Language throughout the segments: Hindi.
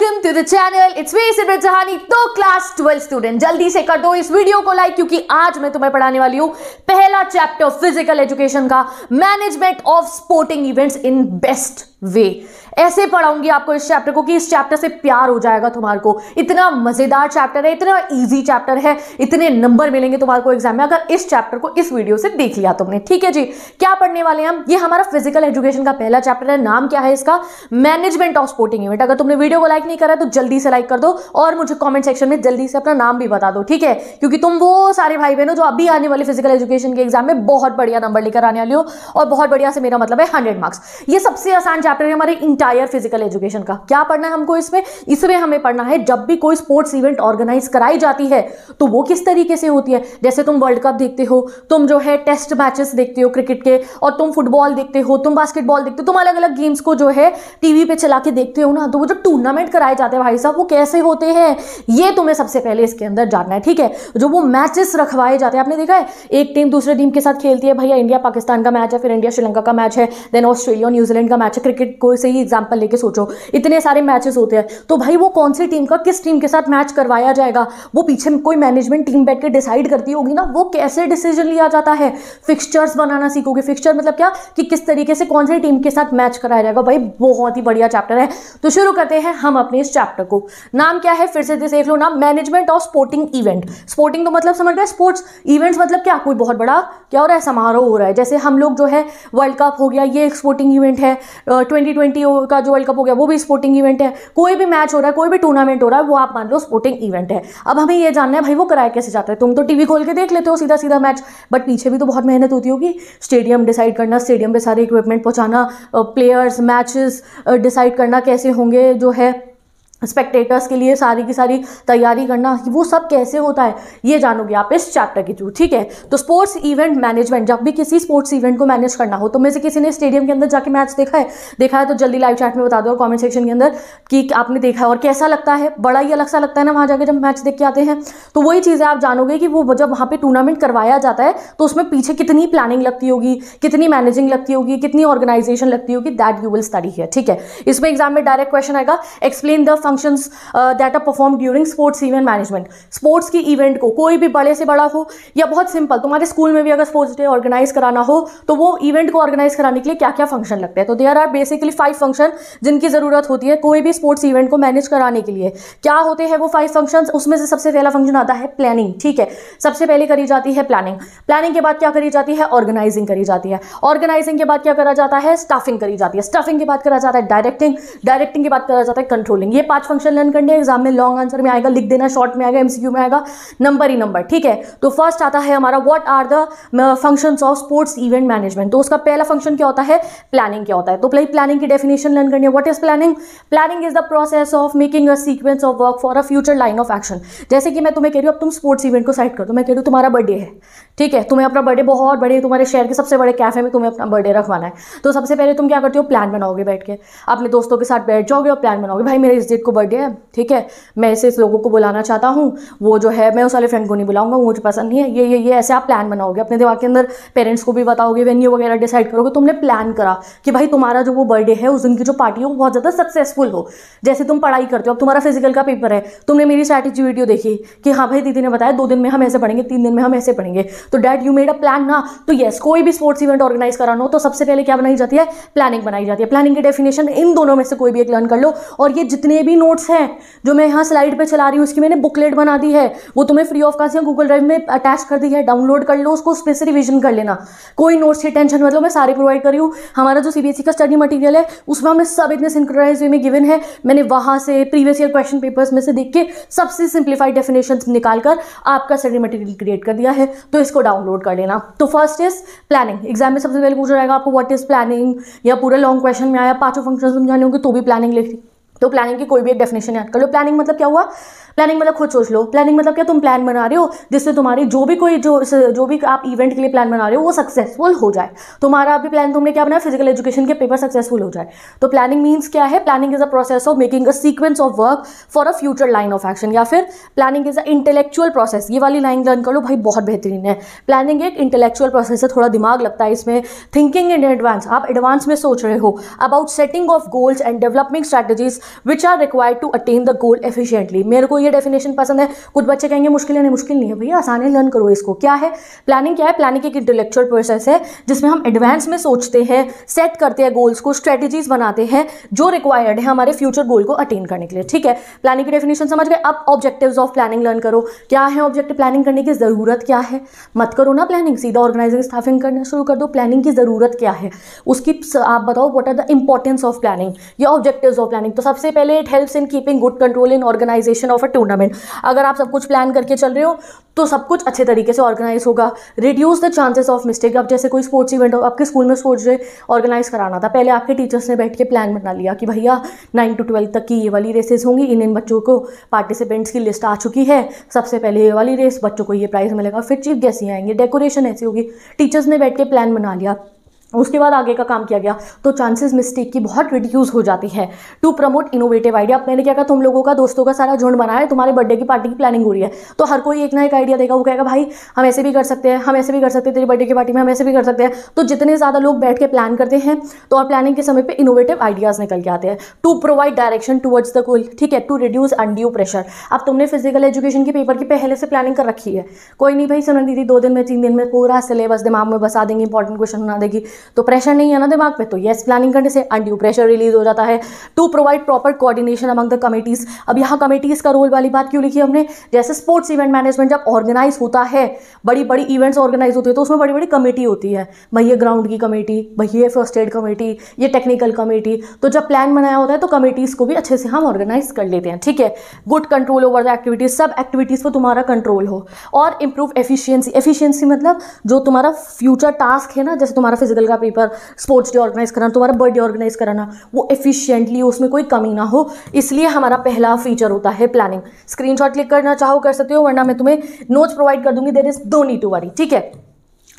Welcome to the channel it's me Simran Jahani तो क्लास 12 स्टूडेंट जल्दी से कर दो इस वीडियो को लाइक क्योंकि आज मैं तुम्हें पढ़ाने वाली हूँ पहला चैप्टर फिजिकल एजुकेशन का management of sporting events in best way ऐसे पढ़ाऊंगी आपको इस चैप्टर को कि इस चैप्टर से प्यार हो जाएगा तुम्हारे को इतना मजेदार चैप्टर है इतना इजी चैप्टर है इतने नंबर मिलेंगे तुम्हारे को एग्जाम में अगर इस चैप्टर को इस वीडियो से देख लिया तुमने ठीक है जी क्या पढ़ने वाले हम ये हमारा फिजिकल एजुकेशन का पहला चैप्टर है नाम क्या है इसका मैनेजमेंट ऑफ स्पोर्टिंग इवेंट अगर तुमने वीडियो को लाइक लाइक नहीं करा तो जल्दी से लाइक कर दो और मुझे कॉमेंट सेक्शन में जल्दी से अपना नाम भी बता दो ठीक है क्योंकि तुम वो सारे भाई बहनों जो अभी आने वाले फिजिकल एजुकेशन के एग्जाम में बहुत बढ़िया नंबर लेकर आने वाले हो और बहुत बढ़िया से मेरा मतलब है हंड्रेड मार्क्स ये सबसे आसान चैप्टर है हमारे इंटायर फिजिकल एजुकेशन का क्या पढ़ना है हमको इसमें इसमें हमें पढ़ना है जब भी कोई स्पोर्ट्स इवेंट ऑर्गेनाइज कराई जाती है तो वो किस तरीके से होती है जैसे तुम वर्ल्ड कप देखते हो तुम जो है टेस्ट मैचेस देखते हो क्रिकेट के और तुम फुटबॉल देखते हो तुम बास्केटबॉल देखते हो तुम अलग अलग गेम्स को जो है टीवी पे चला के देखते हो ना तो वो जो टूर्नामेंट कराए जाते हैं भाई साहब वो कैसे होते हैं ये तुम्हें सबसे पहले इसके अंदर जानना है ठीक है जो वो मैचेस रखवाए जाते हैं आपने देखा है एक टीम दूसरे टीम के साथ खेलती है भैया इंडिया पाकिस्तान का मैच है फिर इंडिया श्रीलंका का मैच है देन ऑस्ट्रेलिया न्यूजीलैंड का मैच है क्रिकेट को से ही एग्जाम्पल लेके सोचो इतने सारे मैचेस होते हैं तो भाई वो कौन सी टीम का किस टीम के साथ मैच करवाया जाएगा वो पीछे कोई मैनेजमेंट टीम बैठ के डिसाइड करती होगी ना वो कैसे डिसीजन लिया जाता है फिक्सचर्स बनाना सीखोगे फिक्सचर मतलब क्या कि किस तरीके से कौन सी टीम के साथ मैच कराया जाएगा भाई बहुत ही बढ़िया चैप्टर है तो शुरू करते हैं हम अपने इस चैप्टर को नाम क्या है फिर से देख लो ना management of sporting event sporting तो मतलब समझ गए स्पोर्ट्स इवेंट्स मतलब क्या कोई बहुत बड़ा क्या हो रहा है समारोह हो रहा है जैसे हम लोग जो है वर्ल्ड कप हो गया ये एक स्पोर्टिंग इवेंट है ट्वेंटी ट्वेंटी का जो वर्ल्ड कप हो गया वो भी स्पोर्टिंग इवेंट है कोई भी मैच हो रहा है कोई भी टूर्नामेंट हो रहा है वो आप मान लो स्पोर्टिंग इवेंट है अब हमें यह जानना है भाई वो कराया कैसे जाता है तुम तो टीवी खोल के देख लेते हो सीधा सीधा मैच बट पीछे भी तो बहुत मेहनत होती होगी स्टेडियम डिसाइड करना स्टेडियम पे सारे इक्विपमेंट पहुंचाना प्लेयर्स मैचेस डिसाइड करना कैसे होंगे जो है स्पेक्टेटर्स के लिए सारी की सारी तैयारी करना वो सब कैसे होता है ये जानोगे आप इस चैप्टर के थ्रू ठीक है तो स्पोर्ट्स इवेंट मैनेजमेंट जब भी किसी स्पोर्ट्स इवेंट को मैनेज करना हो तो में से किसी ने स्टेडियम के अंदर जाके मैच देखा है देखा है तो जल्दी लाइव चैट में बता दो और कॉमेंट सेक्शन के अंदर कि आपने देखा है और कैसा लगता है बड़ा ही अलग सा लगता है ना वहाँ जाकर जब मैच देख के आते हैं तो वही चीज़ें आप जानोगे कि वो जब वहाँ पर टूर्नामेंट करवाया जाता है तो उसमें पीछे कितनी प्लानिंग लगती होगी कितनी मैनेजिंग लगती होगी कितनी ऑर्गेनाइजेशन लगती होगी दैट यू विल स्टडी है ठीक है इसमें एग्जाम में डायरेक्ट क्वेश्चन आएगा explain the functions that are perform during sports event management sports की इवेंट को कोई भी बड़े से बड़ा हो या बहुत सिंपल तुम्हारे स्कूल में भी अगर स्पोर्ट्स डे ऑर्गेनाइज कराना हो तो वो इवेंट को ऑर्गेनाइज कराने के लिए क्या क्या फंक्शन लगते हैं तो there are basically five function जिनकी ज़रूरत होती है कोई भी स्पोर्ट्स इवेंट को मैनेज कराने के लिए क्या होते हैं वो फाइव फंक्शन उसमें से सबसे पहला फंक्शन आता है प्लानिंग ठीक है सबसे पहले करी जाती है प्लानिंग प्लानिंग के बाद क्या करी जाती है ऑर्गेनाइजिंग करी जाती है ऑर्गेनाइजिंग के बाद क्या करा जाता है स्टाफिंग करी जाती है स्टाफिंग के बाद करा जाता है डायरेक्टिंग डायरेक्टिंग के बाद करा जाता है कंट्रोलिंग ये पांच फंक्शन लर्न करने एग्जाम में लॉन्ग आंसर में आएगा लिख देना शॉर्ट में आएगा एमसीक्यू में आएगा नंबर ही नंबर ठीक है तो फर्स्ट आता है हमारा what are the functions of sports event management तो उसका पहला फंक्शन क्या होता है प्लानिंग क्या होता है तो पहले प्लानिंग की डेफिनेशन लर्न करनी है what is planning planning is the process of making a sequence of work for a future line of action जैसे कि मैं तुम्हें कह रही हूँ अब तुम स्पोर्ट्स इवेंट को साइड कर दो मैं कह रही हूँ तुम्हारा बर्थडे है ठीक है तुम्हें अपना बर्थडे बहुत बड़े तुम्हारे शहर के सबसे बड़े कैफ़े में तुम्हें अपना बर्थडे रखवाना है तो सबसे पहले तुम क्या करते हो प्लान बनाओगे बैठ के अपने दोस्तों के साथ बैठ जाओगे और प्लान बनाओगे भाई मेरे इस डेट को बर्थडे है ठीक है मैं इसे इस लोगों को बुलाना चाहता हूँ वो जो है मैं उस वाले फ्रेंड को नहीं बुलाऊंगा मुझे पसंद नहीं है ये ये ये ऐसे आप प्लान बनाओगे अपने दिमाग के अंदर पेरेंट्स को भी बताओगे वेन्यू वगैरह डिसाइड करोगे तुमने प्लान करा कि भाई तुम्हारा जो वो बर्थडे है उस दिन की जो पार्टी है वो बहुत ज़्यादा सक्सेसफुल हो जैसे तुम पढ़ाई करते हो अब तुम्हारा फिजिकल का पेपर है तुमने मेरी स्ट्रैटेजी वीडियो देखी कि हाँ भाई दीदी ने बताया दो दिन में हम ऐसे पढ़ेंगे तीन दिन में हम ऐसे पढ़ेंगे तो that you made a plan ना तो येस कोई भी स्पोर्ट्स इवेंट ऑर्गेनाइज कराना हो तो सबसे पहले क्या बनाई जाती है प्लानिंग बनाई जाती है प्लानिंग की डेफिनेशन इन दोनों में से कोई भी एक लर्न कर लो और ये जितने भी नोट्स हैं जो मैं यहाँ स्लाइड पर चला रही हूँ उसकी मैंने बुकलेट बना दी है वो तुम्हें फ्री ऑफ कास्ट या गूगल ड्राइव में अटैच कर दी है डाउनलोड कर लो उसको उस पर रिविजन कर लेना कोई नोट्स की टेंशन मतलब मैं सारे प्रोवाइड कर रही हूँ हमारा जो सीबीएसई e का स्टडी मटीरियल है उसमें हमें सब इतने सिंक्रोनाइज वे में गिवन है मैंने वहाँ से प्रीवियस ईयर क्वेश्चन पेपर्स में से देख के सबसे सिंप्लीफाइड डेफिनेशन निकालकर आपका स्टडी मटीरियल क्रिएट कर दिया है तो इसका इसको डाउनलोड कर लेना तो फर्स्ट इज प्लानिंग एग्जाम में सबसे पहले पूछा जाएगा आपको व्हाट इज प्लानिंग या पूरे लॉन्ग क्वेश्चन में आया पांचों फंक्शन समझाने होंगे तो भी प्लानिंग लिख तो प्लानिंग की कोई भी एक डेफिनेशन याद कर लो प्लानिंग मतलब क्या हुआ प्लानिंग मतलब खुद सोच लो प्लानिंग मतलब क्या तुम प्लान बना रहे हो जिससे तुम्हारी जो भी कोई जो जो भी आप इवेंट के लिए प्लान बना रहे हो वो सक्सेसफुल हो जाए तुम्हारा अभी प्लान तुमने क्या बनाया फिजिकल एजुकेशन के पेपर सक्सेसफुल हो जाए तो प्लानिंग मीन्स क्या है planning is a process of making a sequence of work for a future line of action या फिर planning is a intellectual process ये वाली लाइन लर्न कर लो भाई बहुत बेहतरीन है प्लानिंग एक इंटेलेक्चुअल प्रोसेस है थोड़ा दिमाग लगता है इसमें थिंकिंग इन एडवांस आप एडवांस में सोच रहे हो about setting of goals and development strategies which are required to attain the goal efficiently मेरे को ये डेफिनेशन पसंद है कुछ बच्चे कहेंगे मुश्किल है नहीं मुश्किल नहीं है भैया आसानी लर्न करो इसको क्या है प्लानिंग क्या है प्लानिंग एक इंटेलेक्चुअल प्रोसेस है जिसमें हम एडवांस में सोचते हैं सेट करते हैं गोल्स को स्ट्रेटेजीज बनाते हैं जो रिक्वायर्ड है हमारे फ्यूचर गोल को अटेन करने के लिए ठीक है प्लानिंग की डेफिनेशन समझ गए अब ऑब्जेक्टिव ऑफ प्लानिंग लर्न करो क्या है ऑब्जेक्टिव प्लानिंग करने की ज़रूरत क्या है मत करो ना प्लानिंग सीधा ऑर्गेनाइजिंग स्टाफिंग करना शुरू कर दो प्लानिंग की ज़रूरत क्या है उसकी आप बताओ what are the importance of planning या ऑब्जेक्टिव ऑफ प्लानिंग तो सब सबसे पहले it helps in keeping good control in organisation of a tournament अगर आप सब कुछ प्लान करके चल रहे हो तो सब कुछ अच्छे तरीके से ऑर्गेनाइज होगा reduce the chances of mistake अब जैसे कोई स्पोर्ट्स इवेंट हो आपके स्कूल में स्पोर्ट्स डे ऑर्गेनाइज कराना था पहले आपके टीचर्स ने बैठ के प्लान बना लिया कि भैया नाइन टू ट्वेल्व तक की ये वाली रेसेस होंगी इन इन बच्चों को पार्टिसिपेंट्स की लिस्ट आ चुकी है सबसे पहले ये वाली रेस बच्चों को ये प्राइज़ मिलेगा फिर चीफ ही आएंगे डेकोरेशन ऐसी होगी टीचर्स ने बैठ के प्लान बना लिया उसके बाद आगे का काम किया गया तो चांसेस मिस्टेक की बहुत रिड्यूस हो जाती है टू प्रमोट इनोवेटिव आइडिया मैंने क्या कहा तुम लोगों का दोस्तों का सारा झुंड बना है तुम्हारे बर्थडे की पार्टी की प्लानिंग हो रही है तो हर कोई एक ना एक आइडिया देगा वो कहेगा भाई हम ऐसे भी कर सकते हैं हम ऐसे भी कर सकते हैं तेरी बर्थडे की पार्टी में हम ऐसे भी कर सकते हैं तो जितने ज़्यादा लोग बैठ के प्लान करते हैं तो और प्लानिंग के समय पर इनोवेटिव आइडियाज़ निकल के आते हैं to provide direction towards the goal ठीक है टू रिड्यूस अंडियो प्रेशर अब तुमने फिजिकल एजुकेशन के पेपर की पहले से प्लानिंग कर रखी है कोई नहीं भाई सुन दीदी दो दिन में तीन दिन में पूरा सिलेबस दिमाग में बसा देंगे इंपॉर्टेंट क्वेश्चन बना देगी तो प्रेशर नहीं है ना दिमाग पे तो येस प्लानिंग करने से अनड्यू प्रेशर रिलीज हो जाता है to provide proper coordination among the committees अब यहाँ कमेटीज़ का रोल वाली बात क्यों लिखी हमने जैसे स्पोर्ट्स इवेंट मैनेजमेंट जब ऑर्गेनाइज होता है बड़ी बड़ी इवेंट्स ऑर्गेनाइज होती है तो उसमें बड़ी बड़ी कमेटी होती है भैया ग्राउंड की कमेटी भैया फर्स्ट एड कमेटी ये टेक्निकल कमेटी तो जब प्लान बनाया होता है तो कमेटीज़ को भी अच्छे से हम ऑर्गेनाइज कर लेते हैं ठीक है good control over the activities सब एक्टिविटीज़ पर तुम्हारा कंट्रोल हो और इंप्रूव एफिशियंसी एफिशियंसी मतलब जो तुम्हारा फ्यूचर टास्क है ना जैसे तुम्हारा फिजिकल का पेपर स्पोर्ट्स डे ऑर्गेनाइज़ कराना तुम्हारा बर्थडे ऑर्गेनाइज़ कराना वो एफिशिएंटली उसमें कोई कमी ना हो इसलिए हमारा पहला फीचर होता है प्लानिंग स्क्रीनशॉट क्लिक करना चाहो कर सकते हो वरना मैं तुम्हें नोट्स प्रोवाइड कर दूंगी there is no need to worry ठीक है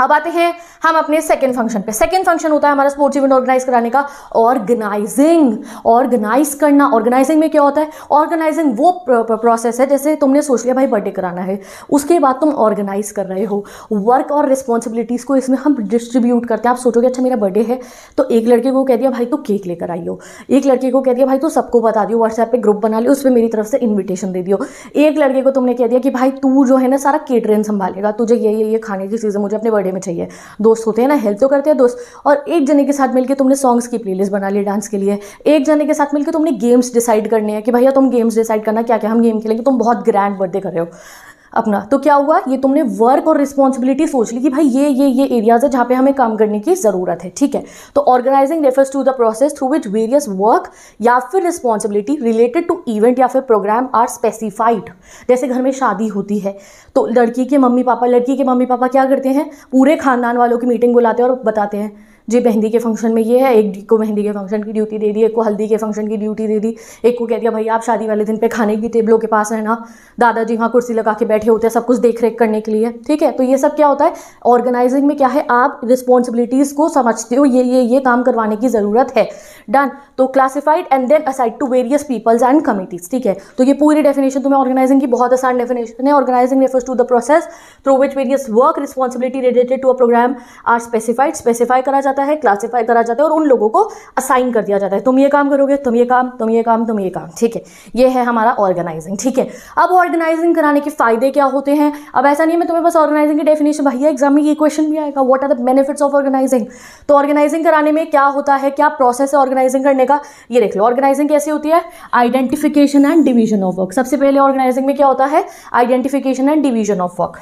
अब आते हैं हम अपने सेकेंड फंक्शन पे सेकेंड फंक्शन होता है हमारा स्पोर्ट्स इवेंट ऑर्गेनाइज कराने का ऑर्गेनाइजिंग ऑर्गेनाइज करना ऑर्गेनाइजिंग में क्या होता है ऑर्गेनाइजिंग वो प्रोसेस है जैसे तुमने सोच लिया भाई बर्थडे कराना है उसके बाद तुम ऑर्गेनाइज कर रहे हो वर्क और रिस्पॉन्सिबिलिटीज़ को इसमें हम डिस्ट्रीब्यूट करते हैं आप सोचोगे अच्छा मेरा बर्थडे है तो एक लड़के को कह दिया भाई तो केक लेकर आइयो एक लड़के को कह दिया भाई तो सबको बता दियो व्हाट्सएप पर ग्रुप बना लियो उस पर मेरी तरफ से इन्विटेशन दे दियो एक लड़के को तुमने कह दिया कि भाई तू जो है ना सारा केटरिंग संभालेगा तुझे ये ये ये खाने की चीज़ें मुझे अपने बर्थडे में चाहिए दोस्त होते हैं ना हेल्प तो करते हैं दोस्त और एक जने के साथ मिलकर तुमने सॉन्ग्स की प्लेलिस्ट बना ली डांस के लिए एक जने के साथ मिलकर तुमने गेम्स डिसाइड करने हैं कि भैया तुम गेम्स डिसाइड करना क्या क्या हम गेम खेलेंगे तुम बहुत ग्रैंड बर्थडे कर रहे हो अपना तो क्या हुआ ये तुमने वर्क और रिस्पॉन्सिबिलिटी सोच ली कि भाई ये ये ये एरियाज है जहाँ पे हमें काम करने की ज़रूरत है ठीक है तो organising refers to the process through which various work या फिर रिस्पॉन्सिबिलिटी रिलेटेड टू इवेंट या फिर प्रोग्राम आर स्पेसिफाइड जैसे घर में शादी होती है तो लड़की के मम्मी पापा लड़की के मम्मी पापा क्या करते हैं पूरे खानदान वालों की मीटिंग बुलाते हैं और बताते हैं जी मेहंदी के फंक्शन में ये है एक को मेहंदी के फंक्शन की ड्यूटी दे दी एक को हल्दी के फंक्शन की ड्यूटी दे दी एक को कह दिया भाई आप शादी वाले दिन पे खाने की टेबलों के पास रहना दादाजी हाँ कुर्सी लगा के बैठे होते हैं सब कुछ देख रेख करने के लिए ठीक है तो ये सब क्या होता है ऑर्गेनाइजिंग में क्या है आप रिस्पॉन्सिबिलिटीज़ को समझते हो ये ये ये काम करवाने की ज़रूरत है डन तो classified and then assigned to various peoples and committees ठीक है तो ये पूरी डेफिनेशन तुम्हें ऑर्गेनाइजिंग की बहुत आसान डेफिनेशन है organising refers to the process through which various work responsibility related to a programme are specified specify करा जाता जाता है क्लासीफाई करा जाता है और उन लोगों को असाइन कर दिया जाता है तुम ये काम करोगे तुम ये काम तुम ये काम तुम ये काम ठीक है ये है हमारा ऑर्गेनाइजिंग ठीक है अब ऑर्गेनाइजिंग कराने के फ़ायदे क्या होते हैं अब ऐसा नहीं है मैं तुम्हें बस ऑर्गेनाइजिंग की डेफिनेशन भाई एग्जाम में ये क्वेश्चन भी आएगा what are the benefits of organising तो ऑर्गेनाइजिंग कराने में क्या होता है क्या प्रोसेस है ऑर्गेनाइजिंग करने का ये देख लो ऑर्गेनाइजिंग कैसे होती है identification and division of work सबसे पहले ऑर्गेनाइजिंग में क्या होता है identification and division of work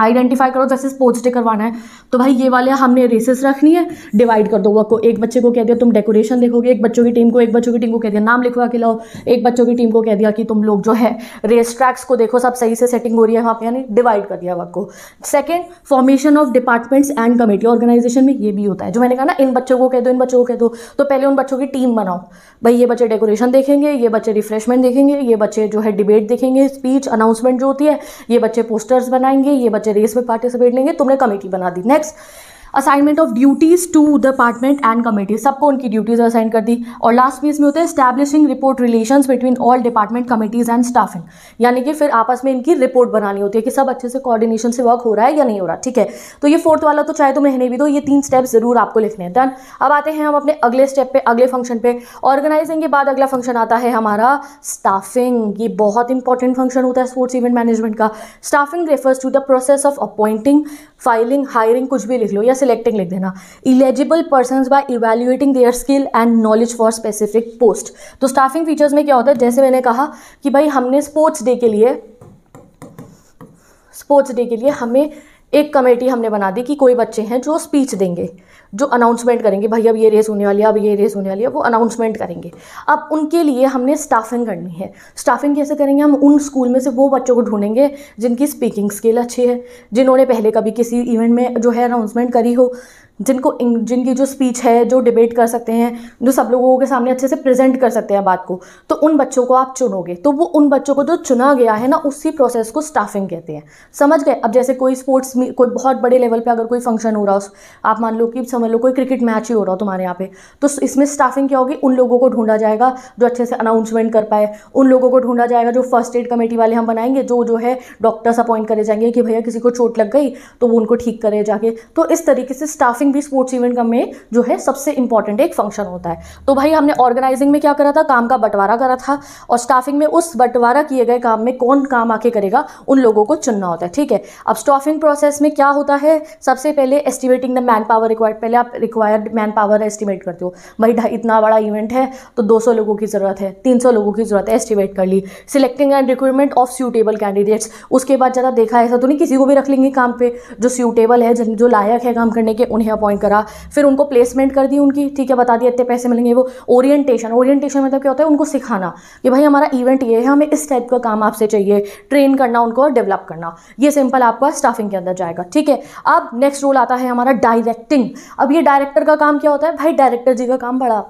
identify करो जैसे स्पोर्ट्स डे करवाना है तो भाई ये वाले हमने रेसेस रखनी है डिवाइड कर दो वर्क को एक बच्चे को कह दिया तुम डेकोरेशन देखोगे एक बच्चों की टीम को एक बच्चों की टीम को कह दिया नाम लिखवा के लाओ एक बच्चों की टीम को कह दिया कि तुम लोग जो है रेस ट्रैक्स को देखो सब सही से सेटिंग हो रही है वहाँ पर यानी डिवाइड कर दिया वर्क को second formation of departments and committee organisation में ये भी होता है जो मैंने कहा ना इन बच्चों को कह दो इन बच्चों को कह दो तो पहले उन बच्चों की टीम बनाओ भाई ये बच्चे डेकोरेशन देखेंगे ये बच्चे रिफ्रेशमेंट देखेंगे ये बच्चे जो है डिबेट देखेंगे स्पीच अनाउंसमेंट जो होती है ये बच्चे पोस्टर्स बनाएंगे ये बच्चे रेस में पार्टिसिपेट लेंगे तुमने कमेटी बना दी next assignment of duties to the department and committee सबको उनकी ड्यूटीज़ असाइन कर दी और लास्ट में होते हैं establishing report relation between all department committees and staffing यानी कि फिर आपस में इनकी रिपोर्ट बनानी होती है कि सब अच्छे से कोऑर्डिनेशन से वर्क हो रहा है या नहीं हो रहा ठीक है तो ये फोर्थ वाला तो चाहे तो महीने भी दो ये तीन स्टेप ज़रूर आपको लिखने हैं डन अब आते हैं हम अपने अगले स्टेप पे अगले फंक्शन पे ऑर्गेनाइजिंग के बाद अगला फंक्शन आता है हमारा स्टाफिंग ये बहुत इंपॉर्टेंट फंक्शन होता है स्पोर्ट्स इवेंट मैनेजमेंट का staffing refers to the process of appointing filing hiring कुछ भी लिख लो या सिलेक्टिंग लिख देना eligible person by evaluating their skill and knowledge for specific post तो स्टाफिंग फीचर्स में क्या होता है जैसे मैंने कहा कि भाई हमने स्पोर्ट्स डे के लिए स्पोर्ट्स डे के लिए हमें एक कमेटी हमने बना दी कि कोई बच्चे हैं जो स्पीच देंगे जो अनाउंसमेंट करेंगे भाई अब ये रेस होने वाली है अब ये रेस होने वाली है वो अनाउंसमेंट करेंगे अब उनके लिए हमने स्टाफिंग करनी है स्टाफिंग कैसे करेंगे हम उन स्कूल में से वो बच्चों को ढूंढेंगे जिनकी स्पीकिंग स्किल अच्छी है जिन्होंने पहले कभी किसी इवेंट में जो है अनाउंसमेंट करी हो जिनको जिनकी जो स्पीच है जो डिबेट कर सकते हैं जो सब लोगों के सामने अच्छे से प्रेजेंट कर सकते हैं बात को तो उन बच्चों को आप चुनोगे तो वो उन बच्चों को जो चुना गया है ना उसी प्रोसेस को स्टाफिंग कहते हैं समझ गए अब जैसे कोई स्पोर्ट्स में कोई बहुत बड़े लेवल पर अगर कोई फंक्शन हो रहा हो आप मान लो कि समझ लो कोई क्रिकेट मैच ही हो रहा हो तुम्हारे यहाँ पे तो इसमें स्टाफिंग क्या होगी उन लोगों को ढूंढा जाएगा जो अच्छे से अनाउंसमेंट कर पाए उन लोगों को ढूंढा जाएगा जो फर्स्ट एड कमेटी वाले हम बनाएंगे जो जो है डॉक्टर्स अपॉइंट करे जाएंगे कि भैया किसी को चोट लग गई तो वो उनको ठीक करे जाके तो इस तरीके से स्टाफिंग कास्टिंग भी स्पोर्ट्स इवेंट का में जो है सबसे इंपॉर्टेंट एक फंक्शन होता है तो भाई हमने ऑर्गेनाइजिंग में क्या करा था काम का बंटवारा करा था और स्टाफिंग में उस बंटवारा किए गए काम में कौन काम आके करेगा उन लोगों को चुनना होता है ठीक है अब स्टाफिंग प्रोसेस में क्या होता है सबसे पहले estimating the man power required पहले आप रिक्वायर्ड मैन पावर एस्टिमेट करते हो भाई इतना बड़ा इवेंट है तो दो लोगों की ज़रूरत है तीन लोगों की ज़रूरत है एस्टिमेट कर ली selecting and recruitment of suitable candidates उसके बाद ज़्यादा देखा ऐसा तो नहीं किसी को भी रख लेंगे काम पे जो सूटेबल है जो लायक है काम करने के उन्हें उन्हें अपॉइंट करा फिर उनको प्लेसमेंट कर दी उनकी ठीक है बता दिया इतने पैसे मिलेंगे वो ओरिएंटेशन ओरिएंटेशन मतलब क्या होता है उनको सिखाना कि भाई हमारा इवेंट ये है हमें इस टाइप का काम आपसे चाहिए ट्रेन करना उनको डेवलप करना ये सिंपल आपका स्टाफिंग के अंदर जाएगा ठीक है अब नेक्स्ट रोल आता है हमारा डायरेक्टिंग अब ये डायरेक्टर का काम क्या होता है भाई डायरेक्टर जी का काम बड़ा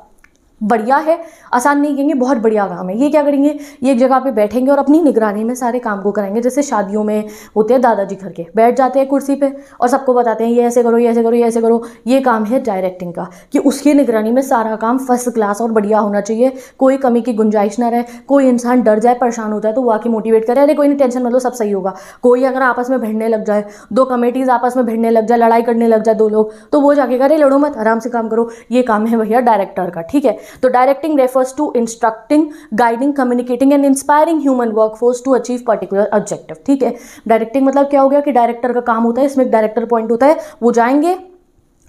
बढ़िया है आसान नहीं कहेंगे बहुत बढ़िया काम है ये क्या करेंगे ये एक जगह पे बैठेंगे और अपनी निगरानी में सारे काम को कराएंगे जैसे शादियों में होते हैं दादाजी घर के बैठ जाते हैं कुर्सी पे और सबको बताते हैं ये ऐसे करो ये ऐसे करो ये ऐसे करो ये काम है डायरेक्टिंग का कि उसकी निगरानी में सारा काम फर्स्ट क्लास और बढ़िया होना चाहिए कोई कमी की गुंजाइश ना रहे कोई इंसान डर जाए परेशान हो जाए तो वो आके मोटिवेट करे अरे कोई नहीं टेंशन मतलब सब सही होगा कोई अगर आपस में भिड़ने लग जाए दो कमेटीज़ आपस में भिड़ने लग जाए लड़ाई करने लग जाए दो लोग तो वो जाके करे लड़ो मत आराम से काम करो ये काम है भैया डायरेक्टर का ठीक है तो directing refers to instructing guiding communicating and inspiring human workforce to achieve particular objective ठीक है डायरेक्टिंग मतलब क्या हो गया कि डायरेक्टर का काम होता है इसमें एक डायरेक्टर पॉइंट होता है वो जाएंगे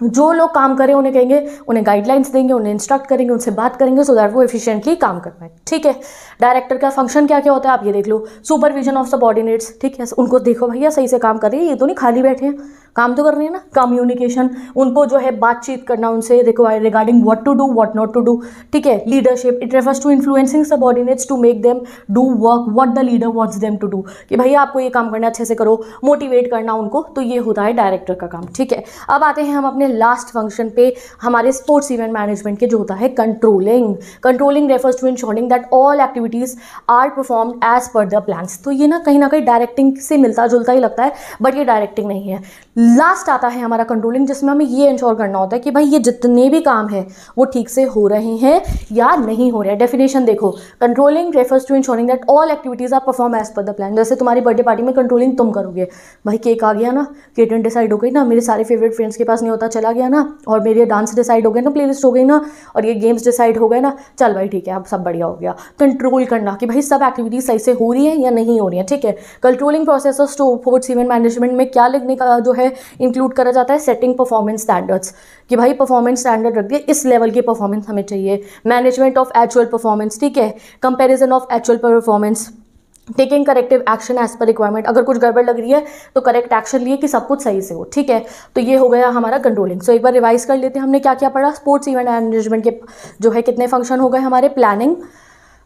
जो लोग काम करें उन्हें कहेंगे उन्हें गाइडलाइंस देंगे उन्हें इंस्ट्रक्ट करेंगे उनसे बात करेंगे सो दैट वो एफिशिएंटली काम कर पाए ठीक है डायरेक्टर का फंक्शन क्या क्या होता है आप ये देख लो सुपरविजन ऑफ सबॉर्डिनेट्स ठीक है उनको देखो भैया सही से काम कर रही है ये तो नहीं खाली बैठे हैं काम तो कर रही है ना कम्युनिकेशन उनको जो है बातचीत करना उनसे require regarding what to do what not to do ठीक है leadership it refers to influencing subordinates to make them do work what the leader wants them to do कि भैया आपको ये काम करना अच्छे से करो मोटिवेट करना उनको तो ये होता है डायरेक्टर का काम ठीक है अब आते हैं हम अपने लास्ट फंक्शन पे हमारे स्पोर्ट्स इवेंट मैनेजमेंट के जो होता है controlling controlling refers to ensuring that all activities are perform as per the plans तो ये ना कहीं ना कहीं डायरेक्टिंग से मिलता जुलता ही लगता है बट ये डायरेक्टिंग नहीं है लास्ट आता है हमारा कंट्रोलिंग जिसमें हमें ये इंश्योर करना होता है कि भाई ये जितने भी काम हैं वो ठीक से हो रहे हैं या नहीं हो रहे हैं डेफिनेशन देखो controlling refers to ensuring that all activities are perform as per the plan जैसे तुम्हारी बर्थडे पार्टी में कंट्रोलिंग तुम करोगे भाई केक आ गया ना केटन डिसाइड हो गई ना मेरे सारे फेवरेट फ्रेंड्स के पास नहीं होता चला गया ना और मेरे डांस डिसाइड हो गए ना प्ले हो गई ना और ये गेम्स डिसाइड हो गए ना चल भाई ठीक है अब सब बढ़िया हो गया कंट्रोल करना कि भाई सब एक्टिविटीज़ सही से हो रही है या नहीं हो रही है ठीक है controlling process of sports event management में क्या लिखने का जो है इंक्लूड करा जाता है सेटिंग परफॉर्मेंस स्टैंडर्ड्स कि भाई परफॉर्मेंस स्टैंडर्ड रख दिए इस लेवल की परफॉर्मेंस हमें चाहिए मैनेजमेंट ऑफ एक्चुअल परफॉर्मेंस ठीक है comparison of actual performance taking corrective action as per requirement अगर कुछ गड़बड़ लग रही है तो करेक्ट एक्शन लिए कि सब कुछ सही से हो ठीक है तो ये हो गया हमारा कंट्रोलिंग सो so, एक बार रिवाइज कर लेते हैं हमने क्या क्या पढ़ा स्पोर्ट्स इवेंट मैनेजमेंट के जो है कितने फंक्शन हो गए हमारे प्लानिंग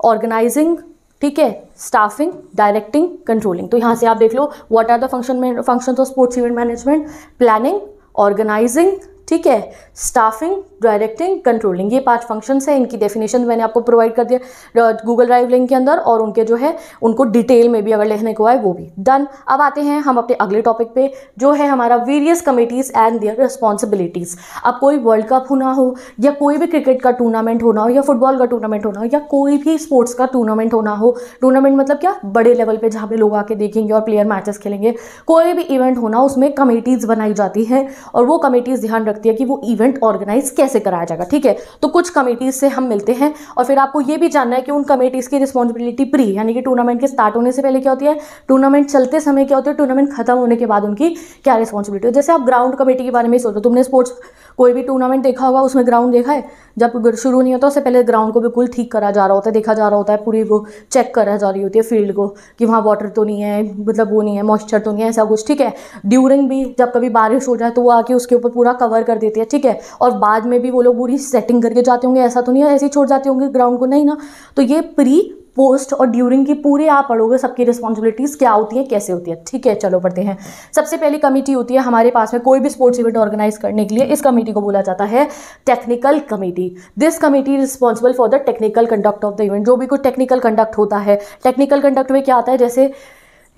ऑर्गेनाइजिंग ठीक है स्टाफिंग डायरेक्टिंग कंट्रोलिंग तो यहाँ से आप देख लो what are the function function of sports event management planning organising ठीक है स्टाफिंग डायरेक्टिंग कंट्रोलिंग ये पांच फंक्शंस हैं इनकी डेफिनेशन मैंने आपको प्रोवाइड कर दिया गूगल ड्राइव लिंक के अंदर और उनके जो है उनको डिटेल में भी अगर लिखने को आए वो भी डन अब आते हैं हम अपने अगले टॉपिक पे जो है हमारा various committees and their responsibilities अब कोई वर्ल्ड कप होना हो या कोई भी क्रिकेट का टूर्नामेंट होना हो या फुटबॉल का टूर्नामेंट होना हो या कोई भी स्पोर्ट्स का टूर्नामेंट होना हो टूर्नामेंट मतलब क्या बड़े लेवल पर जहाँ पे लोग आके देखेंगे और प्लेयर मैचेस खेलेंगे कोई भी इवेंट होना उसमें कमेटीज़ बनाई जाती है और वो कमेटीज़ ध्यान रख रखती है कि वो इवेंट ऑर्गेनाइज कैसे कराया जाएगा ठीक है तो कुछ कमेटीज़ से हम मिलते हैं और फिर आपको ये भी जानना है कि उन कमेटीज़ की रिस्पॉन्सिबिलिटी प्री यानी कि टूर्नामेंट के स्टार्ट होने से पहले क्या होती है टूर्नामेंट चलते समय क्या होती है टूर्नामेंट खत्म होने के बाद उनकी क्या रिस्पॉन्सिबिलिटी है जैसे आप ग्राउंड कमेटी के बारे में सोचो तुमने स्पोर्ट्स कोई भी टूर्नामेंट देखा होगा उसमें ग्राउंड देखा है जब शुरू नहीं होता उससे पहले ग्राउंड को बिल्कुल ठीक करा जा रहा होता है देखा जा रहा होता है पूरी वो चेक करा जा रही होती है फील्ड को कि वहाँ वाटर तो नहीं है मतलब वो नहीं है मॉइस्चर तो नहीं है ऐसा कुछ ठीक है ड्यूरिंग भी जब कभी बारिश हो जाए तो वो आके उसके ऊपर पूरा कवर कर देती है ठीक है और बाद में भी वो लोग पूरी सेटिंग करके जाते होंगे ऐसा तो नहीं है ऐसे ही छोड़ जाते होंगे ग्राउंड को नहीं ना तो ये प्री पोस्ट और ड्यूरिंग की पूरे आप पढ़ोगे सबकी रिस्पॉन्सिबिलिटीज़ क्या होती है कैसे होती है ठीक है चलो पढ़ते हैं सबसे पहली कमेटी होती है हमारे पास में कोई भी स्पोर्ट्स इवेंट ऑर्गेनाइज करने के लिए इस कमेटी को बोला जाता है technical committee this committee responsible for the technical conduct of the event जो भी कोई टेक्निकल कंडक्ट होता है टेक्निकल कंडक्ट में क्या आता है जैसे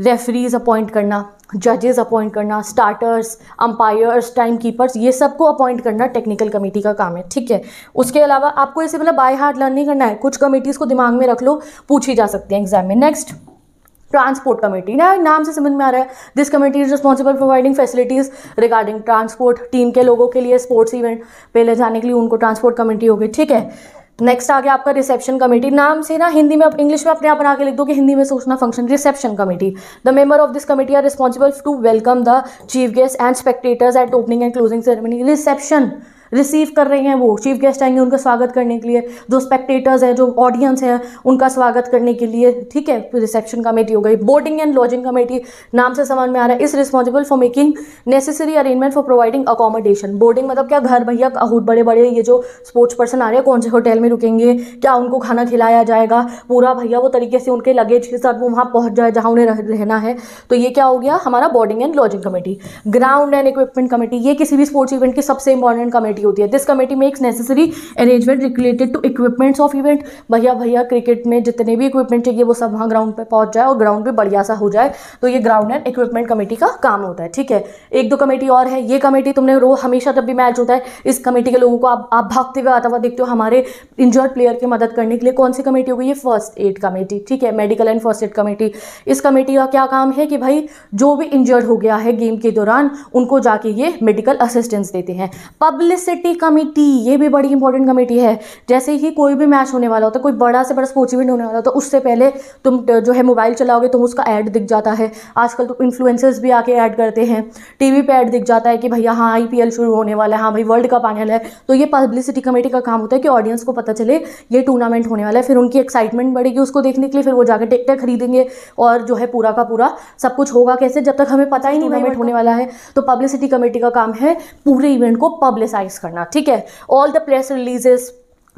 रेफरीज अपॉइंट करना जजेस अपॉइंट करना स्टार्टर्स अंपायर्स टाइम कीपर्स ये सबको अपॉइंट करना टेक्निकल कमेटी का काम है ठीक है उसके अलावा आपको ऐसे मतलब बाय हार्ट लर्न नहीं करना है कुछ कमेटीज़ को दिमाग में रख लो पूछी जा सकती है एग्जाम में नेक्स्ट ट्रांसपोर्ट कमेटी ना नाम से समझ में आ रहा है this committee is responsible providing facilities regarding transport team के लोगों के लिए स्पोर्ट्स इवेंट पहले जाने के लिए उनको ट्रांसपोर्ट कमेटी होगी ठीक है नेक्स्ट आ गया आपका रिसेप्शन कमेटी नाम से ना हिंदी में इंग्लिश में अपने आप बना के लिख दो कि हिंदी में सोचना function reception committee the member of this committee are responsible to welcome the chief guest and spectators at opening and closing ceremony reception receive कर रहे हैं वो चीफ गेस्ट आएंगे उनका स्वागत करने के लिए जो स्पेक्टेटर्स हैं जो ऑडियंस हैं उनका स्वागत करने के लिए ठीक है रिसेप्शन कमेटी हो गई बोर्डिंग एंड लॉजिंग कमेटी नाम से समझ में आ रहा है is responsible for making necessary arrangement for providing accommodation boarding मतलब क्या घर भैया बड़े बड़े ये जो स्पोर्ट्स पर्सन आ रहे हैं कौन से होटल में रुकेंगे क्या उनको खाना खिलाया जाएगा पूरा भैया वो तरीके से उनके लगेज के साथ वो वहाँ पहुँच जाए जहाँ उन्हें रहना है तो ये क्या हो गया हमारा boarding and lodging committee ground and equipment committee ये किसी भी स्पोर्ट्स इवेंट की सबसे इंपॉर्टेंट कमेटी कमेटी होती है this committee makes necessary arrangement related to equipments of event भैया भैया क्रिकेट में जितने भी इक्विपमेंट चाहिए वो सब वहाँ ग्राउंड पर पहुँच जाए और ग्राउंड भी बढ़िया सा हो जाए तो ये ग्राउंड एंड इक्विपमेंट कमेटी का काम होता है ठीक है एक दो कमेटी और है ये कमेटी तुमने रो हमेशा जब भी मैच होता है इस कमेटी के लोगों को आप आप भागते हुए आता हुआ देखते हो हमारे इंजर्ड प्लेयर की मदद करने के लिए कौन सी कमेटी हो गई ये फर्स्ट एड कमेटी ठीक है medical and first aid committee इस कमेटी का क्या काम है कि भाई जो भी इंजर्ड हो गया है गेम के दौरान उनको जाके ये मेडिकल असिस्टेंस देते हैं पब्लिस सिटी कमेटी ये भी बड़ी इंपॉर्टेंट कमेटी है जैसे ही कोई भी मैच होने वाला होता है कोई बड़ा से बड़ा स्पोर्ट्स इवेंट होने वाला होता है उससे पहले तुम जो है मोबाइल चलाओगे तुम उसका ऐड दिख जाता है आजकल तो इन्फ्लुएंसर्स भी आके ऐड करते हैं टीवी पे ऐड दिख जाता है कि भैया हाँ आई शुरू होने वाला है हाँ भाई वर्ल्ड कप आने वाला है तो ये पब्लिसिटी कमेटी का काम होता है कि ऑडियंस को पता चले ये टूर्नामेंट होने वाला है फिर उनकी एक्साइटमेंट बढ़ेगी उसको देखने के लिए फिर वो जाकर टिकटें खरीदेंगे और जो है पूरा का पूरा सब कुछ होगा कैसे जब तक हमें पता ही नहीं टूर्नामेंट होने वाला है तो पब्लिसिटी कमेटी का काम है पूरे इवेंट को पब्लिसाइज करना ठीक है all the press releases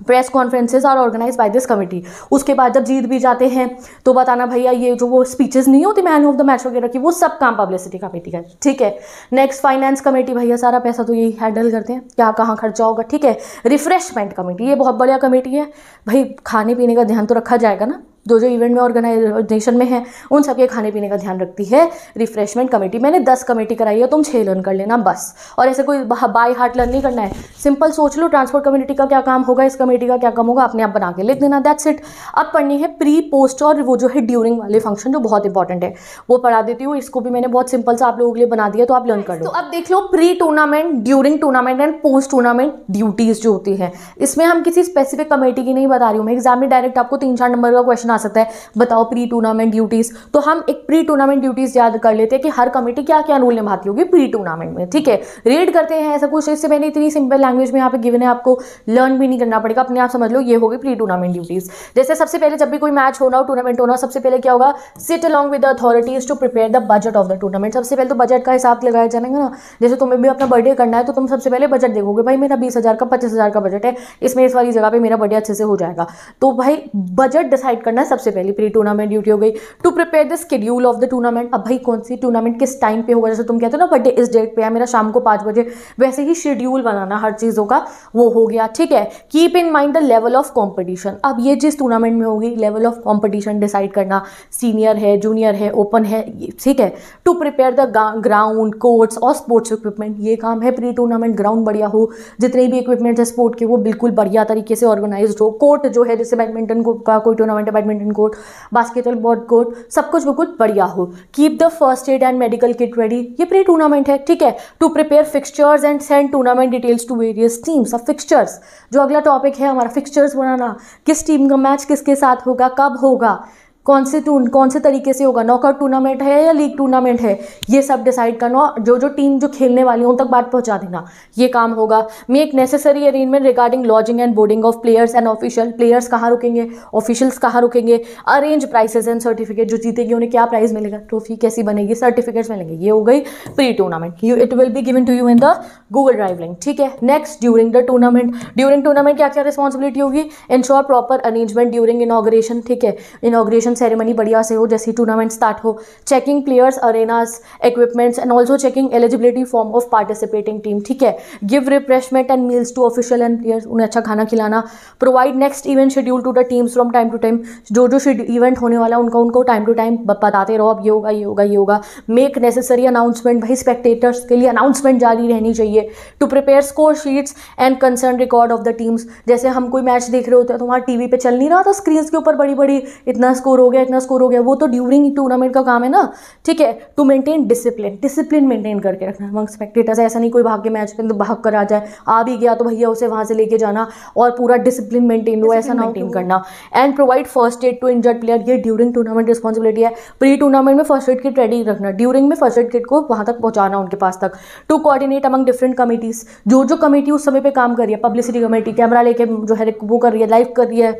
press conferences are organise by this committee उसके बाद जब जीत भी जाते हैं तो बताना भैया ये जो वो स्पीचेस नहीं होती मैन ऑफ द मैच वगैरह की वो सब काम पब्लिसिटी कमेटी का ठीक है नेक्स्ट फाइनेंस कमेटी भैया सारा पैसा तो यही हैंडल करते हैं क्या कहाँ खर्चा होगा ठीक है रिफ्रेशमेंट कमेटी ये बहुत बढ़िया कमेटी है भाई खाने पीने का ध्यान तो रखा जाएगा ना जो जो इवेंट में ऑर्गेनाइजेशन में है उन सबके खाने पीने का ध्यान रखती है रिफ्रेशमेंट कमेटी मैंने दस कमेटी कराई है तुम छः लर्न कर लेना बस और ऐसे कोई बाई हार्ट लर्न नहीं करना है सिंपल सोच लो ट्रांसपोर्ट कमेटी का क्या काम होगा इस कमेटी का क्या काम होगा अपने आप बना के लिख देना दैट्स इट अब पढ़नी है प्री पोस्ट और वो जो है ड्यूरिंग वाले फंक्शन जो बहुत इंपॉर्टेंट है वो पढ़ा देती हूँ इसको भी मैंने बहुत सिंपल से आप लोगों के लिए बना दिया तो आप लर्न कर लो तो अब देख लो pre tournament during tournament and post tournament duties जो होती है इसमें हम किसी स्पेसिफिक कमेटी की नहीं बता रही हूँ मैं एग्जाम में डायरेक्ट आपको तीन चार नंबर का क्वेश्चन आ सकता है बताओ प्री टूर्नामेंट ड्यूटीज़ तो हम एक प्री टूर्नामेंट ड्यूटीज़ याद कर लेते हैं कि हर कमेटी क्या क्या रूल निभाती होगी प्री टूर्नामेंट में ठीक है रीड करते हैं ऐसा कुछ इससे मैंने इतनी सिंपल लैंग्वेज में यहाँ पे गिवन है आपको लर्न भी नहीं करना पड़ेगा अपने आप समझ लो ये होगी प्री टूर्नामेंट ड्यूटीज़ जैसे सबसे पहले जब भी कोई मैच होना हो टूर्नामेंट होना सबसे पहले क्या होगा sit along with authorities to prepare the budget of the tournament सबसे पहले तो बजट का हिसाब लगाया जाएगा ना जैसे तुम्हें भी अपना बर्थडे करना है तो तुम सबसे पहले बजट देखोगे भाई मेरा बीस का पच्चीस का बजट है इसमें इस वाली जगह पर मेरा बर्थडे अच्छे से हो जाएगा तो भाई बजट डिसाइड करना करना है सबसे पहले प्री टूर्नामेंट ड्यूटी हो गई to prepare the schedule of the tournament अब भाई कौन सी टूर्नामेंट किस टाइम पे होगा जैसे तुम कहते हो ना बर्थडे इस डेट पे है मेरा शाम को पाँच बजे वैसे ही शेड्यूल बनाना हर चीज़ों का वो हो गया ठीक है keep in mind the level of competition अब ये जिस टूर्नामेंट में होगी लेवल ऑफ कॉम्पिटिशन डिसाइड करना सीनियर है जूनियर है ओपन है ठीक है to prepare the ground courts और स्पोर्ट्स इक्विपमेंट ये काम है प्री टूर्नामेंट ग्राउंड बढ़िया हो जितने भी इक्विपमेंट है स्पोर्ट के वो बिल्कुल बढ़िया तरीके से ऑर्गेनाइज हो कोर्ट जो है जैसे बैडमिंटन का कोई टूर्नामेंट है badminton court basketball ball court सब कुछ वो कुछ बढ़िया हो keep the first aid and medical kit ready ये प्री टूर्नामेंट है ठीक है to prepare fixtures and send tournament details to various teams अब फिक्सचर्स जो अगला टॉपिक है हमारा फिक्सचर्स बनाना किस टीम का मैच किसके साथ होगा कब होगा कौन से टूर कौन से तरीके से होगा नॉकआउट टूर्नामेंट है या लीग टूर्नामेंट है ये सब डिसाइड करना जो जो टीम जो खेलने वाली उन तक बात पहुंचा देना ये काम होगा make necessary arrangement regarding lodging and boarding of players and official players कहाँ रुकेंगे ऑफिशियल्स कहाँ रुकेंगे अरेंज प्राइसेज एंड सर्टिफिकेट जो जीतेगी उन्हें क्या प्राइज मिलेगा ट्रॉफी कैसी बनेगी सर्टिफिकेट्स मिलेंगे ये हो गई pre tournament you it will be given to you in the Google drive link ठीक है next during the tournament during tournament क्या क्या रिस्पॉन्सिबिलिटी होगी ensure proper arrangement during inauguration ठीक है इनाग्रेशन ग्रेजुएशन सेरेमनी बढ़िया से हो जैसे टूर्नामेंट स्टार्ट हो checking players arenas equipments and also checking eligibility form of participating team ठीक है give refreshment and meals to official and players उन्हें अच्छा खाना खिलाना provide next event schedule to the teams from time to time जो जो इवेंट होने वाला है उनका उनको टाइम टू टाइम बताते रहो अब ये होगा ये होगा ये होगा मेक नेसेसरी अनाउंसमेंट भाई स्पेक्टेटर्स के लिए अनाउंसमेंट जारी रहनी चाहिए to prepare score sheets and concern record of the teams जैसे हम कोई मैच देख रहे होते हैं तो वहाँ टीवी पे चल नहीं रहा था स्क्रीन के ऊपर बड़ी बड़ी इतना स्कोर हो गया इतना स्कोर हो गया वो तो ड्यूरिंग टूर्नामेंट का काम है ना ठीक है to maintain discipline discipline maintain करके रखना है स्पेक्टेटर्स ऐसा नहीं कोई भाग के मैच के अंदर भाग कर आ जाए आ भी गया तो भैया उसे वहाँ से लेके जाना और पूरा डिसिप्लिन मेंटेन हो ऐसा मेंटेन करना and provide first aid to injured player ये ड्यूरिंग टूर्नामेंट रिस्पॉन्सिबिलिटी है प्री टूर्नामेंट में फर्स्ट एड किट रेडी रखना ड्यूरिंग में फर्स्ट एड किट को वहाँ तक पहुँचाना उनके पास तक to coordinate among different committees जो जो कमेटी उस समय पर काम कर रही है पब्लिसिटी कमेटी कैमरा लेके जो है वो कर रही है लाइव कर रही है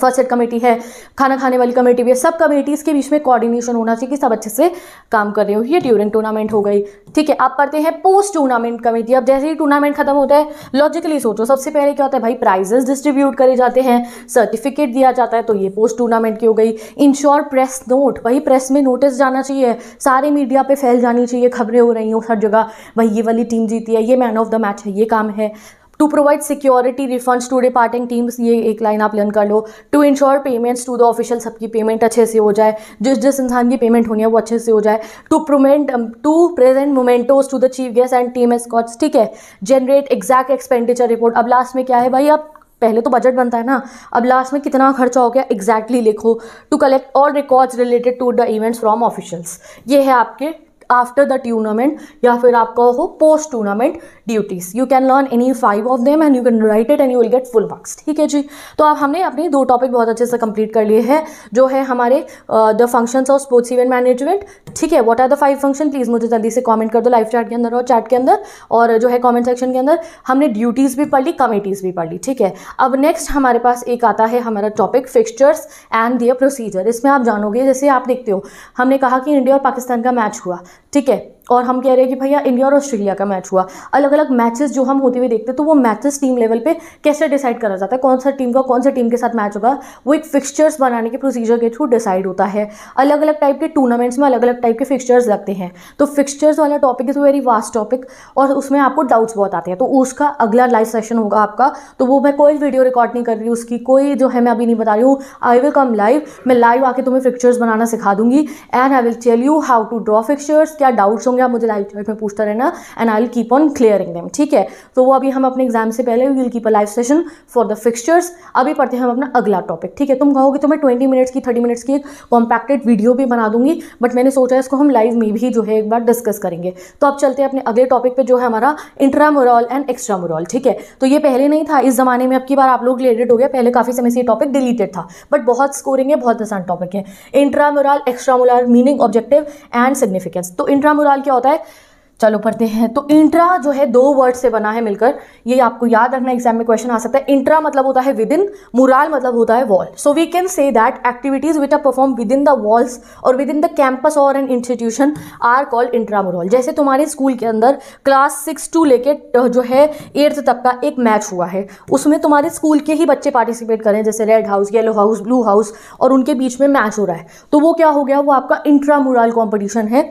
फर्स्ट एड कमेटी है खाना खाने वाली कमेटी भी है सब कमेटीज़ के बीच में कोऑर्डिनेशन होना चाहिए कि सब अच्छे से काम कर रहे हो ये ड्यूरिंग टूर्नामेंट हो गई ठीक है आप पढ़ते हैं पोस्ट टूर्नामेंट कमेटी अब जैसे ही टूर्नामेंट खत्म होता है लॉजिकली सोचो सबसे पहले क्या होता है भाई प्राइजेस डिस्ट्रीब्यूट करे जाते हैं सर्टिफिकेट दिया जाता है तो ये पोस्ट टूर्नामेंट की हो गई इंश्योर प्रेस नोट भाई प्रेस में नोटिस जाना चाहिए सारे मीडिया पर फैल जानी चाहिए खबरें हो रही हों हर जगह भाई ये वाली टीम जीती है ये मैन ऑफ द मैच है ये काम है to provide security refunds to departing teams ये एक लाइन आप लर्न कर लो to ensure payments to the official सबकी पेमेंट अच्छे से हो जाए जिस जिस इंसान की पेमेंट होनी है वो अच्छे से हो जाए to promote to present mementos to the chief guest and team escorts ठीक है जनरेट एग्जैक्ट एक्सपेंडिचर रिपोर्ट अब लास्ट में क्या है भाई आप पहले तो बजट बनता है ना अब लास्ट में कितना खर्चा हो गया एग्जैक्टली exactly लिखो to collect all records related to the events from officials ये है आपके आफ्टर द टूर्नामेंट या फिर आपका हो post tournament duties you can learn any five of them and you can write it and you will get full marks ठीक है जी तो अब हमने अपने दो टॉपिक बहुत अच्छे से कंप्लीट कर लिए हैं जो है हमारे the functions of sports event management ठीक है what are the five function please मुझे जल्दी से कमेंट कर दो लाइव चैट के अंदर और चैट के अंदर और जो है कॉमेंट सेक्शन के अंदर हमने ड्यूटीज़ भी पढ़ ली कमेटीज़ भी पढ़ ली ठीक है अब नेक्स्ट हमारे पास एक आता है हमारा topic fixtures and their procedure इसमें आप जानोगे जैसे आप देखते हो हमने कहा कि इंडिया और पाकिस्तान का मैच हुआ ठीक है और हम कह रहे हैं कि भैया इंडिया और ऑस्ट्रेलिया का मैच हुआ अलग अलग मैचेस जो हम होते हुए देखते हैं तो वो मैचेस टीम लेवल पे कैसे डिसाइड करा जाता है कौन सा टीम का कौन सा टीम के साथ मैच होगा वो एक फिक्सचर्स बनाने के प्रोसीजर के थ्रू डिसाइड होता है अलग अलग टाइप के टूर्नामेंट्स में अलग अलग टाइप के फिक्सचर्स लगते हैं तो फिक्सचर्स वाला topic is very vast topic और उसमें आपको डाउट्स बहुत आते हैं तो उसका अगला लाइव सेशन होगा आपका तो वो मैं कोई वीडियो रिकॉर्ड नहीं कर रही उसकी कोई जो है मैं अभी नहीं बता रही हूँ आई विल कम लाइव मैं लाइव आके तुम्हें फिक्चर्स बनाना सिखा दूंगी and I will tell you how to draw fixtures क्या डाउट्स होंगे आप मुझे लाइव चैट में पूछता रहना and I will keep on clearing them ठीक है तो वो अभी हम अपने एग्जाम से पहले will keep a live session for the fixtures अभी पढ़ते हैं हम अपना अगला टॉपिक ठीक है तुम कहोगे तो मैं ट्वेंटी मिनट्स की थर्टी मिनट्स की एक कॉम्पैक्टेड वीडियो भी बना दूंगी बट मैंने सोचा इसको हम लाइव में भी जो है एक बार डिस्कस करेंगे तो अब चलते हैं अपने अगले टॉपिक पर जो है हमारा इंट्रामोरॉल एंड एक्स्ट्रामोरॉल ठीक है तो ये पहले नहीं था इस ज़माने में अब की बार आप लोग रिलेटेड हो गया पहले काफ़ी समय से ये टॉपिक डिलीटेड था बट बहुत स्कोरिंग है बहुत आसान टॉपिक है intramural extramural meaning objective and significance तो इंट्रामोरल क्या होता है चलो पढ़ते हैं तो इंट्रा जो है दो वर्ड से बना है मिलकर ये आपको याद रखना एग्जाम में क्वेश्चन आ सकता है इंट्रा मतलब होता है विद इन मुराल मतलब होता है wall so we can say that activities which are perform within the walls और विद इन द कैंपस और an institution are called intramural जैसे तुम्हारे स्कूल के अंदर क्लास सिक्स टू लेके जो है एट्थ तक का एक मैच हुआ है उसमें तुम्हारे स्कूल के ही बच्चे पार्टिसिपेट करें जैसे red house yellow house blue house और उनके बीच में मैच हो रहा है तो वो क्या हो गया वो आपका इंट्रा मुराल कॉम्पिटिशन है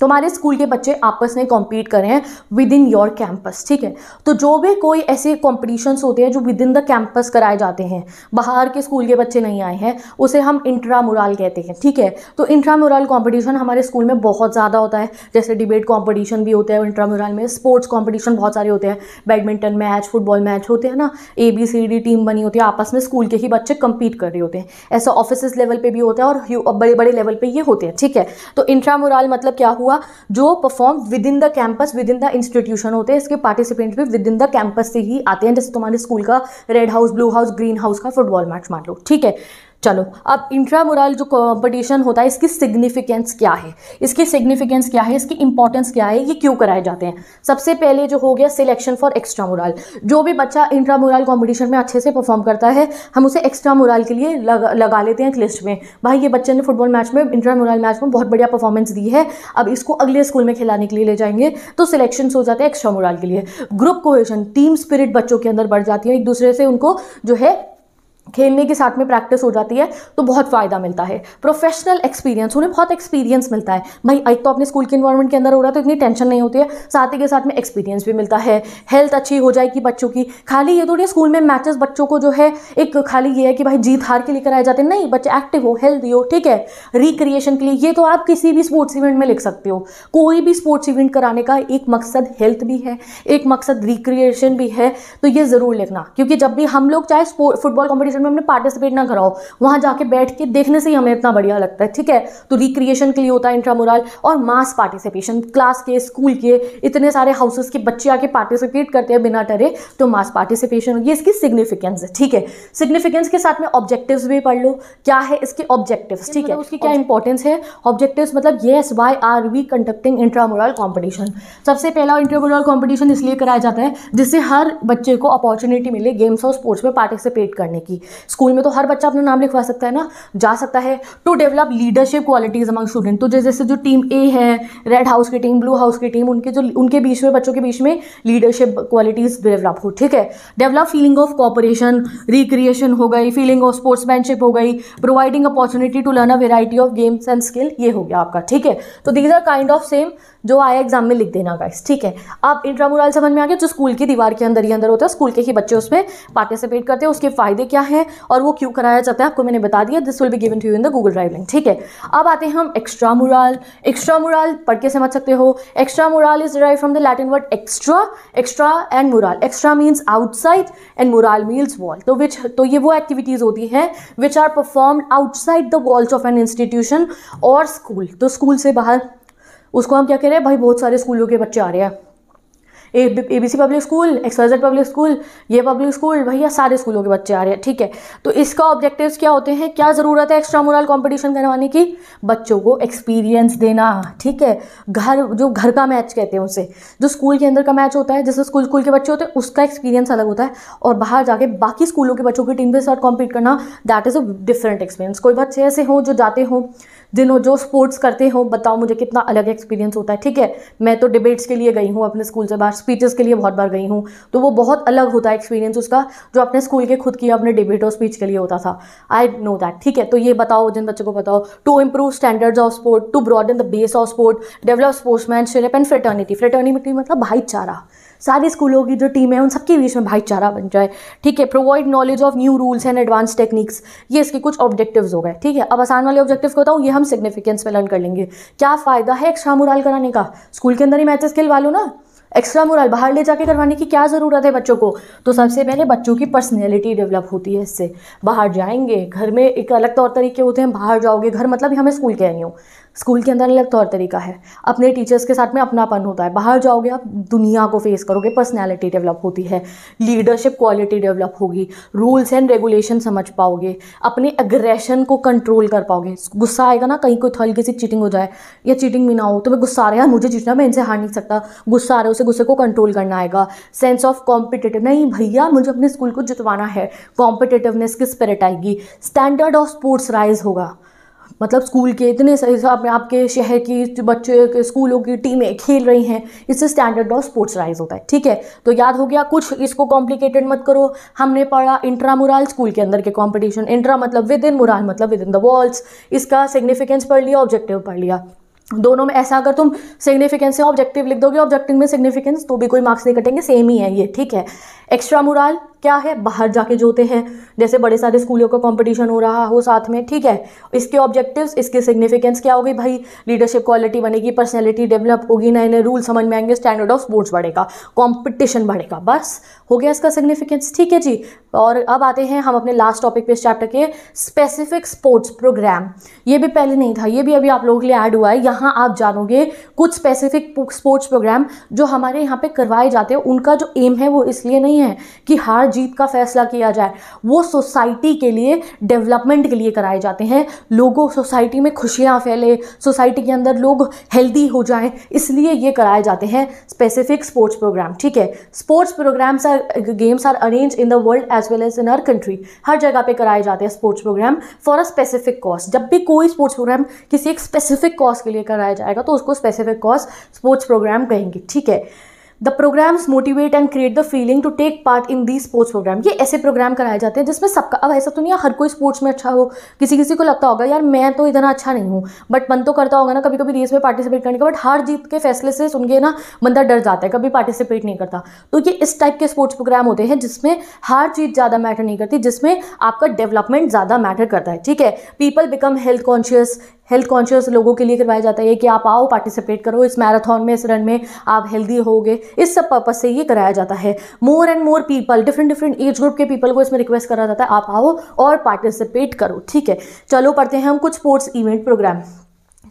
तुम्हारे तो स्कूल के बच्चे आपस में कॉम्पीट कर रहे हैं विद इन योर कैंपस ठीक है तो जो भी कोई ऐसे कॉम्पिटिशन्स होते हैं जो विद इन द कैंपस कराए जाते हैं बाहर के स्कूल के बच्चे नहीं आए हैं उसे हम इंट्रामुरल कहते हैं ठीक है तो इंट्रामुराल कॉम्पिटिशन हमारे स्कूल में बहुत ज़्यादा होता है जैसे डिबेट कॉम्पिटिशन भी होता है इंट्रामुराल में स्पोर्ट्स कॉम्पिटिशन बहुत सारे होते हैं बैडमिंटन मैच फुटबॉल मैच होते हैं ना A B C D team बनी होती है आपस में स्कूल के ही बच्चे कम्पीट कर रहे होते हैं ऐसा ऑफिस लेवल पर भी होता है और बड़े बड़े लेवल पर ये होते हैं ठीक है तो इंट्रामुराल मतलब क्या हुआ हुआ जो perform within the campus within the institution होते हैं इसके पार्टिसिपेंट भी विद इन द कैंपस से ही आते हैं जैसे तुम्हारे स्कूल का red house blue house green house का फुटबॉल मैच मान लो ठीक है चलो अब इंट्रामुरल जो कॉम्पिटिशन होता है इसकी सिग्निफिकेंस क्या है इसकी सिग्निफिकेंस क्या है इसकी इंपॉर्टेंस क्या है ये क्यों कराए जाते हैं सबसे पहले जो हो गया सिलेक्शन फॉर एक्स्ट्रामुरल जो भी बच्चा इंट्रामुरल कॉम्पिटिशन में अच्छे से परफॉर्म करता है हम उसे एक्स्ट्रामुरल के लिए लग, लगा लेते हैं एक लिस्ट में भाई ये बच्चे ने फुटबॉल मैच में इंट्रामुरल मैच में बहुत बढ़िया परफॉर्मेंस दी है अब इसको अगले स्कूल में खिलाने के लिए ले जाएंगे तो सिलेक्शन हो जाते हैं एक्स्ट्रामुरल के लिए ग्रुप कोहेशन टीम स्पिरिट बच्चों के अंदर बढ़ जाती है एक दूसरे से उनको जो है खेलने के साथ में प्रैक्टिस हो जाती है तो बहुत फ़ायदा मिलता है प्रोफेशनल एक्सपीरियंस उन्हें बहुत एक्सपीरियंस मिलता है भाई एक तो अपने स्कूल के इन्वायरमेंट के अंदर हो रहा है तो इतनी टेंशन नहीं होती है साथ ही के साथ में एक्सपीरियंस भी मिलता है हेल्थ अच्छी हो जाएगी बच्चों की खाली ये थोड़ी स्कूल में मैचेस बच्चों को जो है एक खाली ये है कि भाई जीत हार के लिए कराए जाते हैं नहीं बच्चे एक्टिव हो हेल्दी हो ठीक है रिक्रिएशन के लिए ये तो आप किसी भी स्पोर्ट्स इवेंट में लिख सकते हो कोई भी स्पोर्ट्स इवेंट कराने का एक मकसद हेल्थ भी है एक मकसद रिक्रिएशन भी है तो ये ज़रूर लिखना क्योंकि जब भी हम लोग चाहे फुटबॉल कॉम्पिटिशन कॉम्पिटिशन में हमने पार्टिसिपेट ना कराओ वहाँ जाके बैठ के देखने से ही हमें इतना बढ़िया लगता है ठीक है तो रिक्रिएशन के लिए होता है इंट्रामोरल और मास पार्टिसिपेशन क्लास के स्कूल के इतने सारे हाउसेस के बच्चे आके पार्टिसिपेट करते हैं बिना डरे तो मास पार्टिसिपेशन ये इसकी सिग्निफिकेंस है ठीक है सिग्निफिकेंस के साथ में ऑब्जेक्टिव भी पढ़ लो क्या है इसके ऑब्जेक्टिव ठीक है मतलब उसकी क्या इंपॉर्टेंस है ऑब्जेक्टिव मतलब ये why are we conducting intramural competition सबसे पहला इंट्रामोरल कॉम्पिटिशन इसलिए कराया जाता है जिससे हर बच्चे को अपॉर्चुनिटी मिले गेम्स और स्पोर्ट्स में पार्टिसिपेट करने की स्कूल में तो हर बच्चा अपना नाम लिखवा सकता है ना जा सकता है to develop leadership qualities among student तो जैसे जो टीम ए है रेड हाउस की टीम ब्लू हाउस की टीम उनके जो उनके बीच में बच्चों के बीच में लीडरशिप क्वालिटीज़ डेवलप हो ठीक है develop feeling of cooperation recreation हो गई फीलिंग ऑफ स्पोर्ट्समैनशिप हो गई providing opportunity to learn a variety of games and skill ये हो गया आपका ठीक है तो these are kind of same जो आया एग्जाम में लिख देना गाइस ठीक है अब इंट्रामोरल समझ में आ गया जो स्कूल की दीवार के अंदर ही अंदर होता है स्कूल के ही बच्चे उसमें पार्टिसिपेट करते हैं उसके फायदे क्या है है और वो क्यों कराया जाता है आपको मैंने बता दिया this will be given to you in the Google drive link ठीक है अब आते हैं हम एक्स्ट्रा मुराल एक्स्ट्रा मुराल पढ़ के समझ सकते हो extramural is derive from the Latin word extra extra and mural extra means outside and mural means wall तो विच तो ये वो एक्टिविटीज़ होती है which are perform outside the walls of an institution और स्कूल तो स्कूल से बाहर उसको हम क्या कह रहे हैं भाई बहुत सारे स्कूलों के बच्चे आ रहे हैं A B C public school XYZ public school ये पब्लिक स्कूल भैया सारे स्कूलों के बच्चे आ रहे हैं ठीक है तो इसका ऑब्जेक्टिव्स क्या होते हैं क्या ज़रूरत है एक्स्ट्रा मोरल कॉम्पिटिशन करवाने की बच्चों को एक्सपीरियंस देना ठीक है घर जो घर का मैच कहते हैं उसे जो स्कूल के अंदर का मैच होता है जैसे स्कूल स्कूल के बच्चे होते हैं उसका एक्सपीरियंस अलग होता है और बाहर जाके बाकी स्कूलों के बच्चों की टीम के साथ कॉम्पीट करना that is a different experience कोई बच्चे ऐसे हों जो जाते हों जिन हो जो स्पोर्ट्स करते हो बताओ मुझे कितना अलग एक्सपीरियंस होता है ठीक है मैं तो डिबेट्स के लिए गई हूँ अपने स्कूल से बाहर स्पीचेस के लिए बहुत बार गई हूँ तो वो बहुत अलग होता है एक्सपीरियंस उसका जो अपने स्कूल के खुद किया अपने डिबेट और स्पीच के लिए होता था आई नो दैट ठीक है तो ये बताओ जिन बच्चों को बताओ to improve standards of sport to broaden the base of sport develop sportsmanship and fraternity fraternity मतलब भाईचारा सारे स्कूलों की जो टीम है उन सबके बीच में भाईचारा बन जाए ठीक है provide knowledge of new rules and advance techniques ये इसके कुछ ऑब्जेक्टिव्स हो गए ठीक है अब आसान वाले ऑब्जेक्टिव को बताऊँ ये हम सिग्निफिकेंस में लर्न कर लेंगे क्या फ़ायदा है एक्स्ट्रा मुराल कराने का स्कूल के अंदर ही मैथ खेलवा वालों ना एक्स्ट्रा मुराल बाहर ले जाके करवाने की क्या ज़रूरत है बच्चों को तो सबसे पहले बच्चों की पर्सनैलिटी डेवलप होती है इससे बाहर जाएंगे घर में एक अलग तौर तरीके होते हैं बाहर जाओगे घर मतलब हमें स्कूल के नहीं हो स्कूल के अंदर अलग तौर तरीका है अपने टीचर्स के साथ में अपनापन होता है बाहर जाओगे आप दुनिया को फेस करोगे पर्सनैलिटी डेवलप होती है लीडरशिप क्वालिटी डेवलप होगी रूल्स एंड रेगुलेशन समझ पाओगे अपने अग्रेशन को कंट्रोल कर पाओगे गुस्सा आएगा ना कहीं कोई थल किसी चीटिंग हो जाए या चीटिंग भी ना हो तो मैं गुस्सा आ रहा है मुझे जीतना मैं इनसे हार नहीं सकता गुस्सा आ रहा है उसे गुस्से को कंट्रोल करना आएगा सेंस ऑफ कॉम्पिटेटिव नहीं भैया मुझे अपने स्कूल को जितवाना है कॉम्पिटेटिवनेस की स्पिरिट आएगी स्टैंडर्ड ऑफ स्पोर्ट्स राइज होगा मतलब स्कूल के इतने हिसाब में आपके शहर की बच्चे के स्कूलों की टीमें खेल रही हैं इससे स्टैंडर्ड ऑफ स्पोर्ट्स राइज होता है ठीक है तो याद हो गया कुछ इसको कॉम्प्लिकेटेड मत करो हमने पढ़ा इंट्रामुराल स्कूल के अंदर के कॉम्पिटिशन इंट्रा मतलब विद इन मुराल मतलब विद इन द वॉल्स इसका सिग्निफिकेंस पढ़ लिया ऑब्जेक्टिव पढ़ लिया दोनों में ऐसा अगर तुम सिग्निफिकेंस से ऑब्जेक्टिव लिख दोगे ऑब्जेक्टिव में सिग्निफिकेंस तो भी कोई मार्क्स नहीं कटेंगे सेम ही है ये ठीक है एक्स्ट्रा मुराल क्या है बाहर जाके जो होते हैं जैसे बड़े सारे स्कूलों का कंपटीशन हो रहा हो साथ में ठीक है इसके ऑब्जेक्टिव्स इसके सिग्निफिकेंस क्या होगी भाई लीडरशिप क्वालिटी बनेगी पर्सनैलिटी डेवलप होगी नए नए रूल समझ में आएंगे स्टैंडर्ड ऑफ स्पोर्ट्स बढ़ेगा कॉम्पिटिशन बढ़ेगा बस हो गया इसका सिग्निफिकेंस ठीक है जी और अब आते हैं हम अपने लास्ट टॉपिक पे इस चैप्टर के स्पेसिफिक स्पोर्ट्स प्रोग्राम ये भी पहले नहीं था ये भी अभी आप लोगों के लिए ऐड हुआ है यहाँ आप जानोगे कुछ स्पेसिफिक स्पोर्ट्स प्रोग्राम जो हमारे यहाँ पे करवाए जाते हैं उनका जो एम है वो इसलिए नहीं है कि हार जीत का फैसला किया जाए वो सोसाइटी के लिए डेवलपमेंट के लिए कराए जाते हैं लोगों सोसाइटी में खुशियाँ फैले सोसाइटी के अंदर लोग हेल्दी हो जाएं इसलिए ये कराए जाते हैं स्पेसिफिक स्पोर्ट्स प्रोग्राम ठीक है sports programs are games are arrange in the world as well as in our country हर जगह पे कराए जाते हैं sports program for a specific cause जब भी कोई स्पोर्ट्स प्रोग्राम किसी एक स्पेसिफिक कॉज के लिए कराया जाएगा तो उसको स्पेसिफिक कॉज स्पोर्ट्स प्रोग्राम कहेंगे ठीक है the programs motivate and create the feeling to take part in the sports program ये ऐसे प्रोग्राम कराए जाते हैं जिसमें सबका अब ऐसा तो नहीं है हर कोई स्पोर्ट्स में अच्छा हो किसी किसी को लगता होगा यार मैं तो इतना अच्छा नहीं हूँ बट मन तो करता होगा ना कभी कभी रेस में पार्टिसिपेट करने का बट हार जीत के फैसले से सुन के ना बंदा डर जाता है कभी पार्टिसिपेट नहीं करता तो ये इस टाइप के स्पोर्ट्स प्रोग्राम होते हैं जिसमें हार जीत ज़्यादा मैटर नहीं करती जिसमें आपका डेवलपमेंट ज़्यादा मैटर करता है ठीक है people become health conscious health conscious लोगों के लिए करवाया जाता है कि आप आओ पार्टिसिपेट करो इस मैराथन में इस रन में आप हेल्दी होगे इस सब पर्पज से ये कराया जाता है more and more people different different age group के पीपल को इसमें रिक्वेस्ट करा जाता है आप आओ और पार्टिसिपेट करो ठीक है चलो पढ़ते हैं हम कुछ sports event program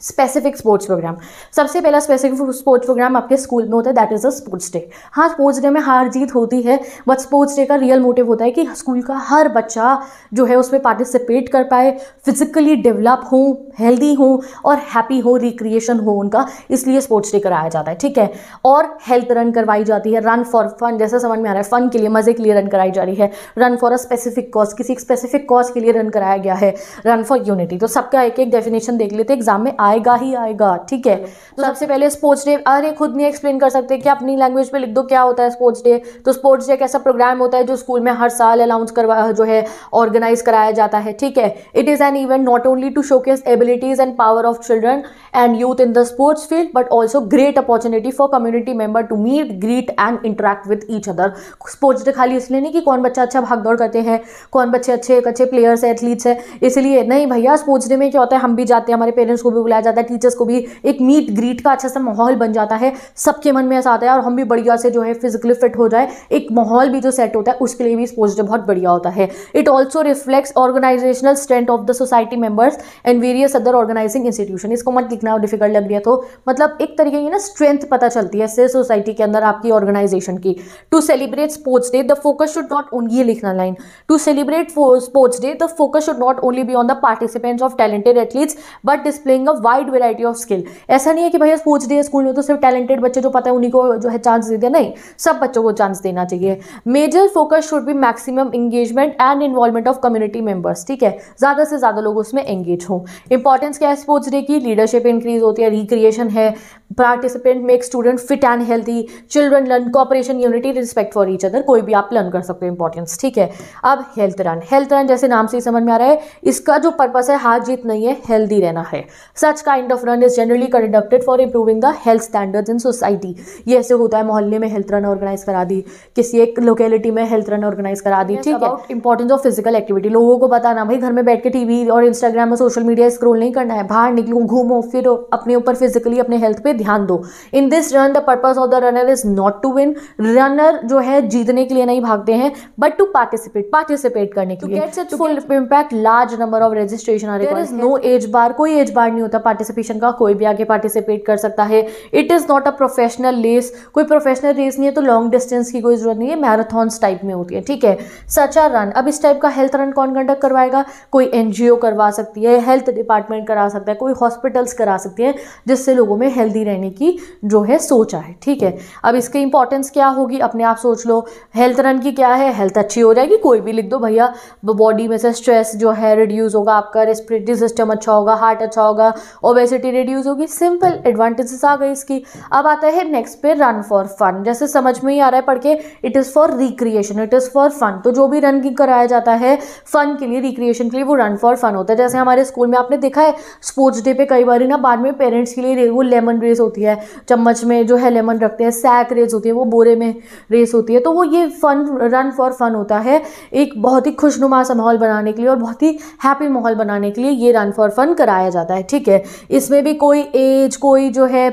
specific sports program सबसे पहला स्पेसिफिक स्पोर्ट्स प्रोग्राम आपके स्कूल में होता है that is a sports day हाँ स्पोर्ट्स डे में हार जीत होती है बट स्पोर्ट्स डे का रियल मोटिव होता है कि स्कूल का हर बच्चा जो है उसमें पार्टिसिपेट कर पाए फिजिकली डेवलप हों हेल्दी हों और हैप्पी हो रिक्रिएशन हो उनका इसलिए स्पोर्ट्स डे कराया जाता है ठीक है और हेल्थ रन करवाई जाती है रन फॉर फन जैसा समझ में आ रहा है फन के लिए मज़े के लिए रन कराई जा रही है run for a specific cause किसी एक स्पेसिफिक कॉज के लिए रन कराया गया है रन फॉर यूनिटी तो सबका एक एक डेफिनेशन देख लेते एग्जाम में आ आएगा ही आएगा ठीक है तो सबसे पहले स्पोर्ट्स डे अरे खुद नहीं एक्सप्लेन कर सकते कि अपनी लैंग्वेज पे लिख दो क्या होता है स्पोर्ट्स डे तो स्पोर्ट्स डे एक ऐसा प्रोग्राम होता है जो स्कूल में हर साल अनाउंस करवा जो है ऑर्गेनाइज कराया जाता है ठीक है it is an event not only to showcase abilities and power of children and youth in the sports field but also great opportunity for community member to meet greet and interact with each other sports day खाली इसलिए नहीं कि कौन बच्चा अच्छा भाग दौड़ करते हैं कौन बच्चे अच्छे अच्छे प्लेयर्स है एथलीट्स है इसलिए नहीं भैया स्पोर्ट्स डे में क्या होता है हम भी जाते हैं हमारे पेरेंट्स को भी बुलाया किया जाता है टीचर्स को भी एक मीट ग्रीट का अच्छा सा माहौल बन जाता है सबके मन में ऐसा आता है और हम भी बढ़िया से जो है फिजिकली फिट हो जाए एक माहौल भी जो सेट होता है उसके लिए भी स्पोर्ट्स डे बहुत बढ़िया होता है it also reflects organizational strength of the society members and various other organizing institution इसको मत लिखना डिफिकल्ट लग रहा तो मतलब एक तरीके की ना स्ट्रेंथ पता चलती है सोसाइटी के अंदर आपकी ऑर्गेनाइजेशन की to celebrate sports day the focus should not only ये लिखना line to celebrate sports day the focus should not only be on the participants of talented athletes but displaying a wide variety of skill ऐसा नहीं है कि भैया स्पोर्ट्स डे स्कूल में तो सिर्फ टैलेंटेड बच्चे जो पता है उन्हीं को जो है चांस दे दिया नहीं सब बच्चों को चांस देना चाहिए major focus should be maximum engagement and involvement of community members ठीक है ज़्यादा से ज़्यादा लोग उसमें एंगेज हों इंपॉर्टेंस क्या है स्पोर्ट्स डे की लीडरशिप इंक्रीज होती है रिक्रिएशन है participant make student fit and healthy children learn cooperation unity respect for each other कोई भी आप लर्न कर सकते हो इंपॉर्टेंस ठीक है अब हेल्थ रन हेल्थ रन जैसे नाम से ही समझ में आ रहा है इसका जो पर्पस है हार जीत नहीं है हेल्दी रहना है such kind of run is generally conducted for improving the health standard in society ये ऐसे होता है मोहल्ले में हेल्थ रन ऑर्गेनाइज करा दी किसी एक लोकेलिटी में हेल्थ रन ऑर्गेनाइज करा दी ठीक है इंपॉर्टेंस ऑफ फिजिकल एक्टिविटी लोगों को बताना भाई घर में बैठ के टीवी और इंस्टाग्राम और सोशल मीडिया स्क्रोल नहीं करना है बाहर निकलो घूमो फिर अपने ऊपर फिजिकली अपने हेल्थ पे ध्यान दो in this run the purpose of the runner is not to win runner जो है जीतने के लिए नहीं भागते हैं बट टू पार्टिसिपेट पार्टिसिपेट करने के लिए full impact large number of registration are is no age bar कोई एज बार नहीं होता पार्टिसिपेशन का कोई भी आगे पार्टिसिपेट कर सकता है it is not a professional race कोई प्रोफेशनल रेस नहीं है तो लॉन्ग डिस्टेंस की कोई जरूरत नहीं है मैराथॉन्स टाइप में होती है ठीक है सच आ रन अब इस टाइप का हेल्थ रन कौन कंडक्ट करवाएगा कोई एन करवा सकती है हेल्थ डिपार्टमेंट करा सकता है कोई हॉस्पिटल्स करा सकती है जिससे लोगों में हेल्दी रहने की जो है सोचा है ठीक है अब इसकी इंपॉर्टेंस क्या होगी अपने आप सोच लो हेल्थ रन की क्या है हेल्थ अच्छी हो जाएगी कोई भी लिख दो भैया बॉडी में से स्ट्रेस जो है रिड्यूस होगा आपका रेस्पिरेटरी सिस्टम अच्छा होगा हार्ट अच्छा होगा ओबेसिटी रिड्यूस होगी सिंपल एडवांटेजेस आ गई इसकी अब आता है नेक्स्ट पे रन फॉर फन जैसे समझ में ही आ रहा है पढ़ के it is for recreation it is for fun तो जो भी रन कराया जाता है फन के लिए रिक्रिएशन के लिए वो रन फॉर फन होता है जैसे हमारे स्कूल में आपने देखा है स्पोर्ट्स डे पे कई बार ना बाद में पेरेंट्स के लिए वो लेमन रेस रेस होती है चम्मच में जो है लेमन रखते हैं सैक रेस होती है वो बोरे में रेस होती है तो वो ये फन रन फॉर फन होता है एक बहुत ही खुशनुमा सा माहौल बनाने के लिए और बहुत ही हैप्पी माहौल बनाने के लिए ये रन फॉर फन कराया जाता है ठीक है इसमें भी कोई एज कोई जो है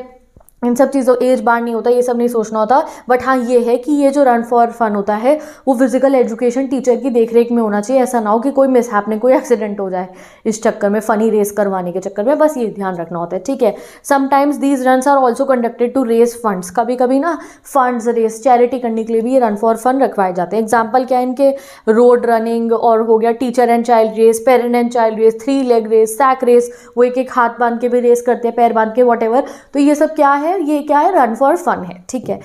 इन सब चीज़ों एज बार नहीं होता ये सब नहीं सोचना होता बट हाँ ये है कि ये जो रन फॉर फन होता है वो फिजिकल एजुकेशन टीचर की देखरेख में होना चाहिए ऐसा ना हो कि कोई मिस हैपने कोई एक्सीडेंट हो जाए इस चक्कर में फ़नी रेस करवाने के चक्कर में बस ये ध्यान रखना होता है ठीक है sometimes these run are also conducted to raise funds कभी कभी ना फंड्स रेस चैरिटी करने के लिए भी ये रन फॉर फन रखवाए जाते हैं एग्जाम्पल क्या है इनके रोड रनिंग और हो गया teacher and child race parent and child race three leg race sack race वो एक एक हाथ बांध के भी रेस करते हैं पैर बांध के वॉट तो ये सब क्या है है ये क्या है रन फॉर फन है ठीक है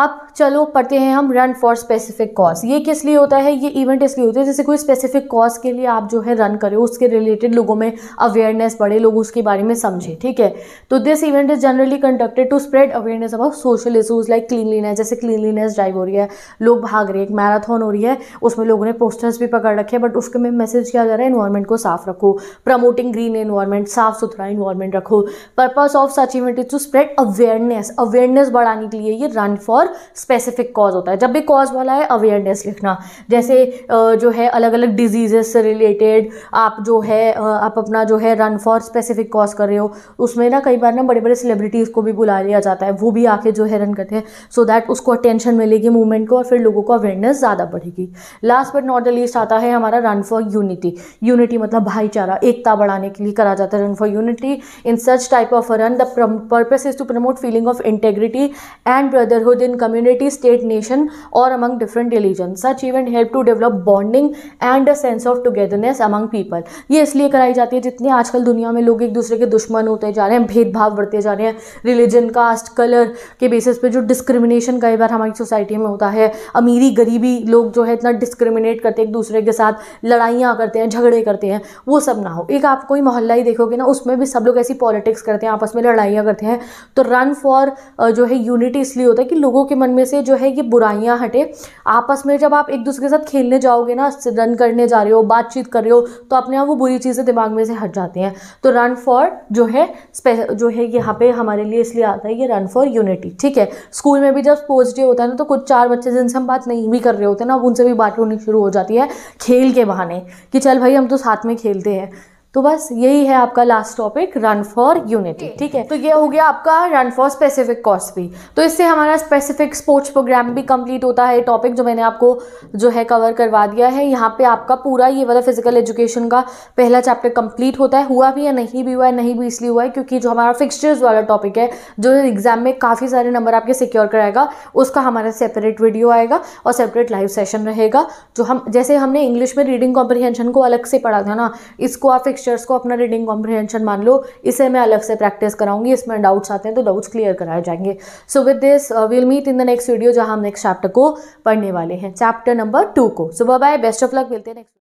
अब चलो पढ़ते हैं हम रन फॉर स्पेसिफिक कॉज ये किस लिए होता है ये इवेंट इसलिए होते हैं जैसे कोई स्पेसिफिक कॉज के लिए आप जो है रन करें उसके रिलेटेड लोगों में अवेयरनेस बढ़े लोग उसके बारे में समझें ठीक है तो this event is generally conducted to spread awareness about social issues like cleanliness जैसे क्लीनलीनेस ड्राइव हो रही है लोग भाग रहे हैं एक मैराथन हो रही है उसमें लोगों ने पोस्टर्स भी पकड़ रखे हैं बट उसके में मैसेज किया जा रहा है इन्वायरमेंट को साफ रखो प्रमोटिंग ग्रीन इन्वायरमेंट साफ सुथरा इन्वायरमेंट रखो purpose of such event is to spread awareness awareness बढ़ाने के लिए ये रन फॉर और स्पेसिफिक कॉज होता है जब भी कॉज वाला है अवेयरनेस लिखना जैसे जो है अलग अलग डिजीजेस से रिलेटेड आप जो है आप अपना जो है रन फॉर स्पेसिफिक कॉज कर रहे हो उसमें ना कई बार ना बड़े बड़े सेलिब्रिटीज़ को भी बुला लिया जाता है वो भी आके जो है रन करते हैं सो दैट उसको अटेंशन मिलेगी मूवमेंट को और फिर लोगों को अवेयरनेस ज़्यादा बढ़ेगी last but not the least आता है हमारा रन फॉर यूनिटी यूनिटी मतलब भाईचारा एकता बढ़ाने के लिए करा जाता है run for unity in such type of run the purpose is to promote feeling of integrity and brotherhood in within community, state, nation, or among different religions. Such event help to develop bonding and a sense of togetherness among people. ये इसलिए कराई जाती है जितने आजकल दुनिया में लोग एक दूसरे के दुश्मन होते जा रहे हैं भेदभाव बढ़ते जा रहे हैं रिलीजन कास्ट कलर के बेसिस पे जो डिस्क्रिमिनेशन कई बार हमारी सोसाइटी में होता है अमीरी गरीबी लोग जो है इतना डिस्क्रिमिनेट करते हैं एक दूसरे के साथ लड़ाइयाँ करते हैं झगड़े करते हैं वो सब ना हो एक आप कोई मोहल्ला ही देखोगे ना उसमें भी सब लोग ऐसी पॉलिटिक्स करते हैं आपस में लड़ाइयाँ करते हैं तो रन फॉर जो है यूनिटी इसलिए होता है कि लोगों लोगों के मन में से जो है ये बुराइयाँ हटे आपस में जब आप एक दूसरे के साथ खेलने जाओगे ना रन करने जा रहे हो बातचीत कर रहे हो तो अपने आप वो बुरी चीज़ें दिमाग में से हट जाती हैं तो रन फॉर जो है जो है यहाँ पे हमारे लिए इसलिए आता है ये रन फॉर यूनिटी ठीक है स्कूल में भी जब स्पोर्ट्स डे होता है ना तो कुछ चार बच्चे जिनसे हम बात नहीं भी कर रहे होते ना उनसे भी बात होनी शुरू हो जाती है खेल के बहाने कि चल भाई हम तो साथ में खेलते हैं तो बस यही है आपका last topic run for unity ठीक है तो ये हो गया आपका रन फॉर स्पेसिफिक कॉस्ट भी तो इससे हमारा स्पेसिफिक स्पोर्ट्स प्रोग्राम भी कंप्लीट होता है टॉपिक जो मैंने आपको जो है कवर करवा दिया है यहाँ पे आपका पूरा ये वाला फिजिकल एजुकेशन का पहला चैप्टर कंप्लीट होता है हुआ भी या नहीं भी हुआ है नहीं भी इसलिए हुआ है क्योंकि जो हमारा फिक्सचर्स वाला टॉपिक है जो एग्जाम में काफ़ी सारे नंबर आपके सिक्योर कराएगा उसका हमारा सेपरेट वीडियो आएगा और सेपरेट लाइव सेशन रहेगा जो हम जैसे हमने इंग्लिश में रीडिंग कॉम्प्रीहेंशन को अलग से पढ़ा था ना इसको आप फिक्स लेक्चर्स को अपना रीडिंग कॉम्प्रिहेंशन मान लो इसे मैं अलग से प्रैक्टिस कराऊंगी इसमें डाउट्स आते हैं तो डाउट्स क्लियर कराए जाएंगे so with this will meet in the next video जहाँ हम नेक्स्ट चैप्टर को पढ़ने वाले हैं चैप्टर नंबर टू को सुबह बाय बेस्ट ऑफ लक मिलते हैं नेक्स्ट